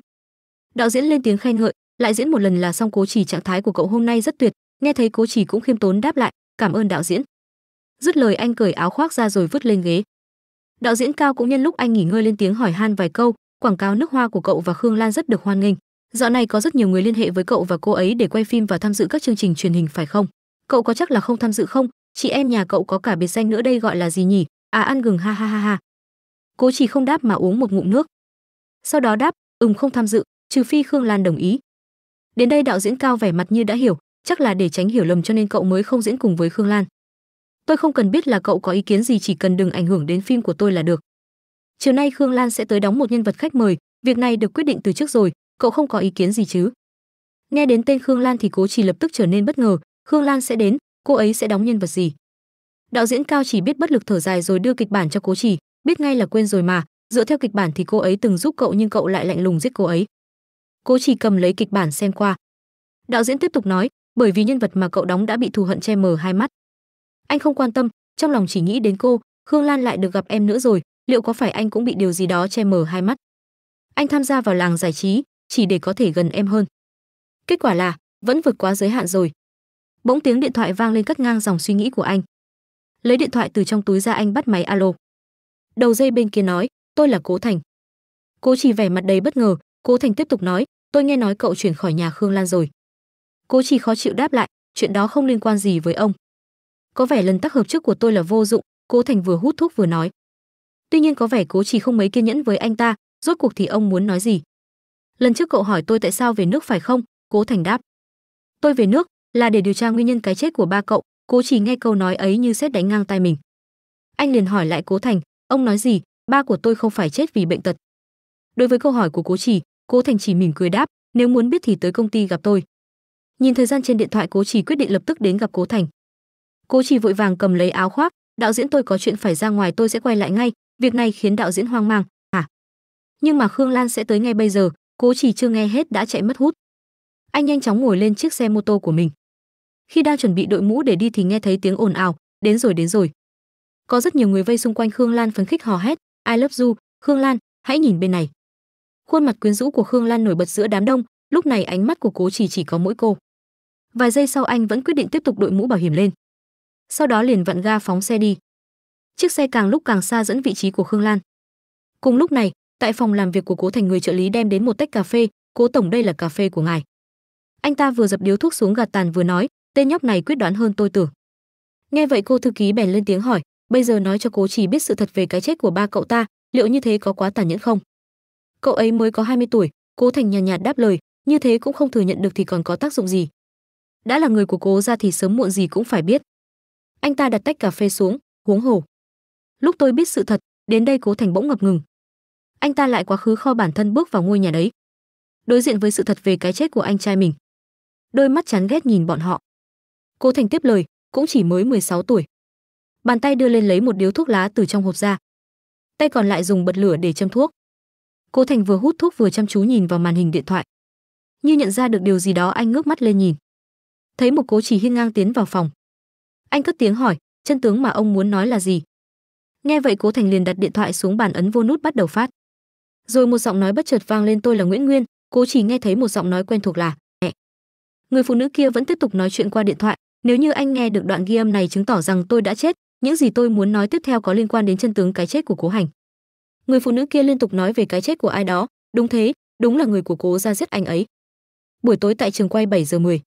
đạo diễn lên tiếng khen ngợi lại diễn một lần là xong cố chỉ trạng thái của cậu hôm nay rất tuyệt nghe thấy cố chỉ cũng khiêm tốn đáp lại cảm ơn đạo diễn dứt lời anh cởi áo khoác ra rồi vứt lên ghế đạo diễn cao cũng nhân lúc anh nghỉ ngơi lên tiếng hỏi han vài câu quảng cáo nước hoa của cậu và khương lan rất được hoan nghênh dạo này có rất nhiều người liên hệ với cậu và cô ấy để quay phim và tham dự các chương trình truyền hình phải không cậu có chắc là không tham dự không chị em nhà cậu có cả biệt danh nữa đây gọi là gì nhỉ à ăn gừng ha ha ha ha cố chỉ không đáp mà uống một ngụm nước sau đó đáp ừm không tham dự trừ phi Khương Lan đồng ý. Đến đây đạo diễn cao vẻ mặt như đã hiểu, chắc là để tránh hiểu lầm cho nên cậu mới không diễn cùng với Khương Lan. Tôi không cần biết là cậu có ý kiến gì chỉ cần đừng ảnh hưởng đến phim của tôi là được. Chiều nay Khương Lan sẽ tới đóng một nhân vật khách mời, việc này được quyết định từ trước rồi, cậu không có ý kiến gì chứ? Nghe đến tên Khương Lan thì Cố Chỉ lập tức trở nên bất ngờ, Khương Lan sẽ đến, cô ấy sẽ đóng nhân vật gì? Đạo diễn Cao chỉ biết bất lực thở dài rồi đưa kịch bản cho Cố Chỉ, biết ngay là quên rồi mà, dựa theo kịch bản thì cô ấy từng giúp cậu nhưng cậu lại lạnh lùng giết cô ấy cô chỉ cầm lấy kịch bản xem qua đạo diễn tiếp tục nói bởi vì nhân vật mà cậu đóng đã bị thù hận che mờ hai mắt anh không quan tâm trong lòng chỉ nghĩ đến cô khương lan lại được gặp em nữa rồi liệu có phải anh cũng bị điều gì đó che mờ hai mắt anh tham gia vào làng giải trí chỉ để có thể gần em hơn kết quả là vẫn vượt quá giới hạn rồi bỗng tiếng điện thoại vang lên cắt ngang dòng suy nghĩ của anh lấy điện thoại từ trong túi ra anh bắt máy alo đầu dây bên kia nói tôi là cố thành cố chỉ vẻ mặt đầy bất ngờ cố thành tiếp tục nói tôi nghe nói cậu chuyển khỏi nhà Khương Lan rồi. Cố chỉ khó chịu đáp lại, chuyện đó không liên quan gì với ông. Có vẻ lần tác hợp trước của tôi là vô dụng, Cố Thành vừa hút thuốc vừa nói. Tuy nhiên có vẻ Cố chỉ không mấy kiên nhẫn với anh ta, rốt cuộc thì ông muốn nói gì? Lần trước cậu hỏi tôi tại sao về nước phải không? Cố Thành đáp. Tôi về nước là để điều tra nguyên nhân cái chết của ba cậu, Cố chỉ nghe câu nói ấy như xét đánh ngang tai mình. Anh liền hỏi lại Cố Thành, ông nói gì, ba của tôi không phải chết vì bệnh tật. Đối với câu hỏi của Cố Chỉ, cố thành chỉ mỉm cười đáp nếu muốn biết thì tới công ty gặp tôi nhìn thời gian trên điện thoại cố chỉ quyết định lập tức đến gặp cố thành cố chỉ vội vàng cầm lấy áo khoác đạo diễn tôi có chuyện phải ra ngoài tôi sẽ quay lại ngay việc này khiến đạo diễn hoang mang à nhưng mà khương lan sẽ tới ngay bây giờ cố chỉ chưa nghe hết đã chạy mất hút anh nhanh chóng ngồi lên chiếc xe mô tô của mình khi đang chuẩn bị đội mũ để đi thì nghe thấy tiếng ồn ào đến rồi đến rồi có rất nhiều người vây xung quanh khương lan phấn khích hò hét i love you khương lan hãy nhìn bên này khuôn mặt quyến rũ của khương lan nổi bật giữa đám đông lúc này ánh mắt của cố chỉ chỉ có mỗi cô vài giây sau anh vẫn quyết định tiếp tục đội mũ bảo hiểm lên sau đó liền vặn ga phóng xe đi chiếc xe càng lúc càng xa dẫn vị trí của khương lan cùng lúc này tại phòng làm việc của cố thành người trợ lý đem đến một tách cà phê cố tổng đây là cà phê của ngài anh ta vừa dập điếu thuốc xuống gạt tàn vừa nói tên nhóc này quyết đoán hơn tôi tưởng nghe vậy cô thư ký bèn lên tiếng hỏi bây giờ nói cho cố chỉ biết sự thật về cái chết của ba cậu ta liệu như thế có quá tàn nhẫn không cậu ấy mới có 20 tuổi, Cố Thành nhàn nhạt, nhạt đáp lời, như thế cũng không thừa nhận được thì còn có tác dụng gì. Đã là người của Cố gia thì sớm muộn gì cũng phải biết. Anh ta đặt tách cà phê xuống, huống hồ. Lúc tôi biết sự thật, đến đây Cố Thành bỗng ngập ngừng. Anh ta lại quá khứ kho bản thân bước vào ngôi nhà đấy. Đối diện với sự thật về cái chết của anh trai mình. Đôi mắt chán ghét nhìn bọn họ. Cố Thành tiếp lời, cũng chỉ mới 16 tuổi. Bàn tay đưa lên lấy một điếu thuốc lá từ trong hộp ra. Tay còn lại dùng bật lửa để châm thuốc cố thành vừa hút thuốc vừa chăm chú nhìn vào màn hình điện thoại như nhận ra được điều gì đó anh ngước mắt lên nhìn thấy một cố chỉ hiên ngang tiến vào phòng anh cất tiếng hỏi chân tướng mà ông muốn nói là gì nghe vậy cố thành liền đặt điện thoại xuống bàn ấn vô nút bắt đầu phát rồi một giọng nói bất chợt vang lên tôi là nguyễn nguyên cố chỉ nghe thấy một giọng nói quen thuộc là mẹ người phụ nữ kia vẫn tiếp tục nói chuyện qua điện thoại nếu như anh nghe được đoạn ghi âm này chứng tỏ rằng tôi đã chết những gì tôi muốn nói tiếp theo có liên quan đến chân tướng cái chết của cố hành người phụ nữ kia liên tục nói về cái chết của ai đó đúng thế đúng là người của cố ra giết anh ấy buổi tối tại trường quay 7 giờ 10.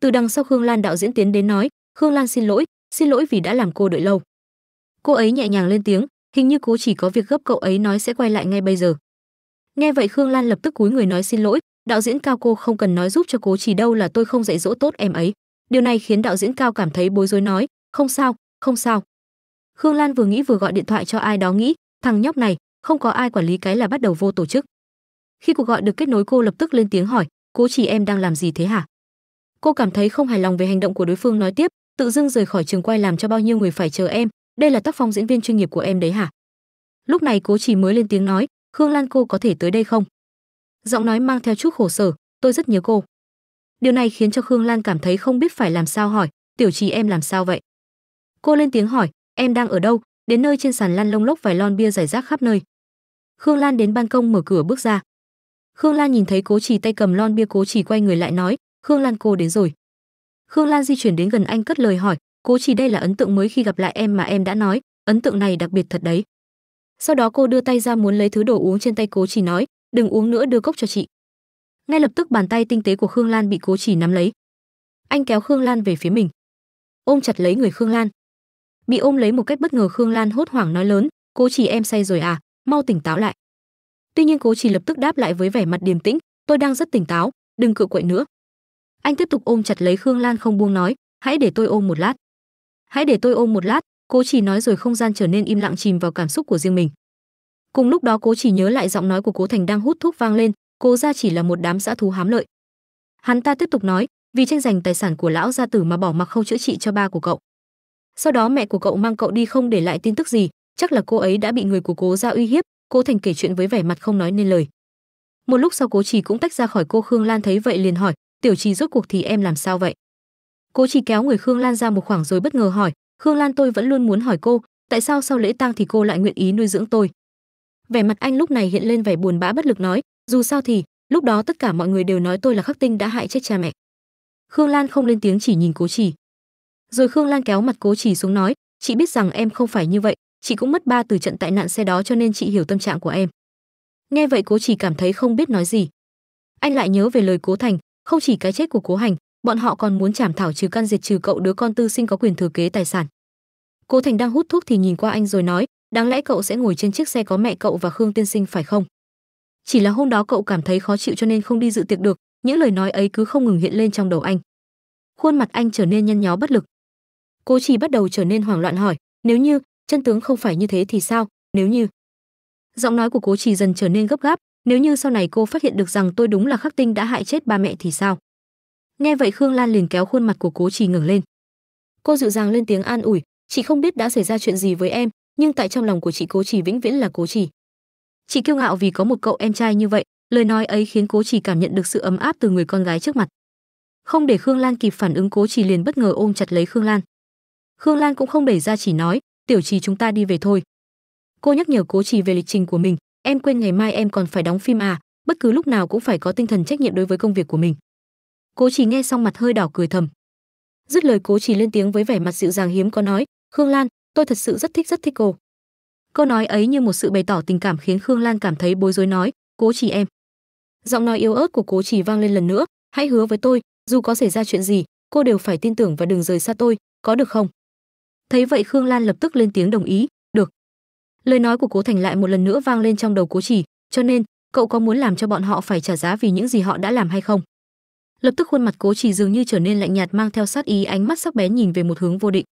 từ đằng sau khương lan đạo diễn tiến đến nói khương lan xin lỗi xin lỗi vì đã làm cô đợi lâu cô ấy nhẹ nhàng lên tiếng hình như cô chỉ có việc gấp cậu ấy nói sẽ quay lại ngay bây giờ nghe vậy khương lan lập tức cúi người nói xin lỗi đạo diễn cao cô không cần nói giúp cho cố chỉ đâu là tôi không dạy dỗ tốt em ấy điều này khiến đạo diễn cao cảm thấy bối rối nói không sao không sao khương lan vừa nghĩ vừa gọi điện thoại cho ai đó nghĩ Thằng nhóc này, không có ai quản lý cái là bắt đầu vô tổ chức. Khi cuộc gọi được kết nối cô lập tức lên tiếng hỏi, "Cố chỉ em đang làm gì thế hả?" Cô cảm thấy không hài lòng về hành động của đối phương nói tiếp, "Tự dưng rời khỏi trường quay làm cho bao nhiêu người phải chờ em, đây là tác phong diễn viên chuyên nghiệp của em đấy hả?" Lúc này Cố chỉ mới lên tiếng nói, "Khương Lan cô có thể tới đây không?" Giọng nói mang theo chút khổ sở, "Tôi rất nhớ cô." Điều này khiến cho Khương Lan cảm thấy không biết phải làm sao hỏi, "Tiểu Trì em làm sao vậy?" Cô lên tiếng hỏi, "Em đang ở đâu, đến nơi trên sàn lăn lông lốc vài lon bia rải rác khắp nơi khương lan đến ban công mở cửa bước ra khương lan nhìn thấy cố chỉ tay cầm lon bia cố chỉ quay người lại nói khương lan cô đến rồi khương lan di chuyển đến gần anh cất lời hỏi cố chỉ đây là ấn tượng mới khi gặp lại em mà em đã nói ấn tượng này đặc biệt thật đấy sau đó cô đưa tay ra muốn lấy thứ đồ uống trên tay cố chỉ nói đừng uống nữa đưa cốc cho chị ngay lập tức bàn tay tinh tế của khương lan bị cố chỉ nắm lấy anh kéo khương lan về phía mình ôm chặt lấy người khương lan bị ôm lấy một cách bất ngờ khương lan hốt hoảng nói lớn cố chỉ em say rồi à mau tỉnh táo lại tuy nhiên cố chỉ lập tức đáp lại với vẻ mặt điềm tĩnh tôi đang rất tỉnh táo đừng cự quậy nữa anh tiếp tục ôm chặt lấy khương lan không buông nói hãy để tôi ôm một lát hãy để tôi ôm một lát cố chỉ nói rồi không gian trở nên im lặng chìm vào cảm xúc của riêng mình cùng lúc đó cố chỉ nhớ lại giọng nói của cố thành đang hút thuốc vang lên cố ra chỉ là một đám dã thú hám lợi hắn ta tiếp tục nói vì tranh giành tài sản của lão gia tử mà bỏ mặc không chữa trị cho ba của cậu sau đó mẹ của cậu mang cậu đi không để lại tin tức gì chắc là cô ấy đã bị người của cố ra uy hiếp cố thành kể chuyện với vẻ mặt không nói nên lời một lúc sau cố trì cũng tách ra khỏi cô khương lan thấy vậy liền hỏi tiểu trì rốt cuộc thì em làm sao vậy cố trì kéo người khương lan ra một khoảng rồi bất ngờ hỏi khương lan tôi vẫn luôn muốn hỏi cô tại sao sau lễ tang thì cô lại nguyện ý nuôi dưỡng tôi vẻ mặt anh lúc này hiện lên vẻ buồn bã bất lực nói dù sao thì lúc đó tất cả mọi người đều nói tôi là khắc tinh đã hại chết cha mẹ khương lan không lên tiếng chỉ nhìn cố trì rồi khương lan kéo mặt cố chỉ xuống nói chị biết rằng em không phải như vậy chị cũng mất ba từ trận tại nạn xe đó cho nên chị hiểu tâm trạng của em nghe vậy cố chỉ cảm thấy không biết nói gì anh lại nhớ về lời cố thành không chỉ cái chết của cố hành bọn họ còn muốn chảm thảo trừ căn diệt trừ cậu đứa con tư sinh có quyền thừa kế tài sản cố thành đang hút thuốc thì nhìn qua anh rồi nói đáng lẽ cậu sẽ ngồi trên chiếc xe có mẹ cậu và khương tiên sinh phải không chỉ là hôm đó cậu cảm thấy khó chịu cho nên không đi dự tiệc được những lời nói ấy cứ không ngừng hiện lên trong đầu anh khuôn mặt anh trở nên nhăn nhó bất lực cố trì bắt đầu trở nên hoảng loạn hỏi nếu như chân tướng không phải như thế thì sao nếu như giọng nói của cố trì dần trở nên gấp gáp nếu như sau này cô phát hiện được rằng tôi đúng là khắc tinh đã hại chết ba mẹ thì sao nghe vậy khương lan liền kéo khuôn mặt của cố trì ngẩng lên cô dịu dàng lên tiếng an ủi chị không biết đã xảy ra chuyện gì với em nhưng tại trong lòng của chị cố trì vĩnh viễn là cố trì. chị kiêu ngạo vì có một cậu em trai như vậy lời nói ấy khiến cố trì cảm nhận được sự ấm áp từ người con gái trước mặt không để khương lan kịp phản ứng cố trì liền bất ngờ ôm chặt lấy khương lan Khương Lan cũng không đẩy ra chỉ nói, "Tiểu Trì chúng ta đi về thôi." Cô nhắc nhở Cố Trì về lịch trình của mình, "Em quên ngày mai em còn phải đóng phim à, bất cứ lúc nào cũng phải có tinh thần trách nhiệm đối với công việc của mình." Cố Trì nghe xong mặt hơi đỏ cười thầm. Dứt lời Cố Trì lên tiếng với vẻ mặt dịu dàng hiếm có nói, "Khương Lan, tôi thật sự rất thích rất thích cô." Câu nói ấy như một sự bày tỏ tình cảm khiến Khương Lan cảm thấy bối rối nói, "Cố Trì em." Giọng nói yếu ớt của Cố Trì vang lên lần nữa, "Hãy hứa với tôi, dù có xảy ra chuyện gì, cô đều phải tin tưởng và đừng rời xa tôi, có được không?" thấy vậy khương lan lập tức lên tiếng đồng ý được lời nói của cố thành lại một lần nữa vang lên trong đầu cố chỉ cho nên cậu có muốn làm cho bọn họ phải trả giá vì những gì họ đã làm hay không lập tức khuôn mặt cố chỉ dường như trở nên lạnh nhạt mang theo sát ý ánh mắt sắc bén nhìn về một hướng vô định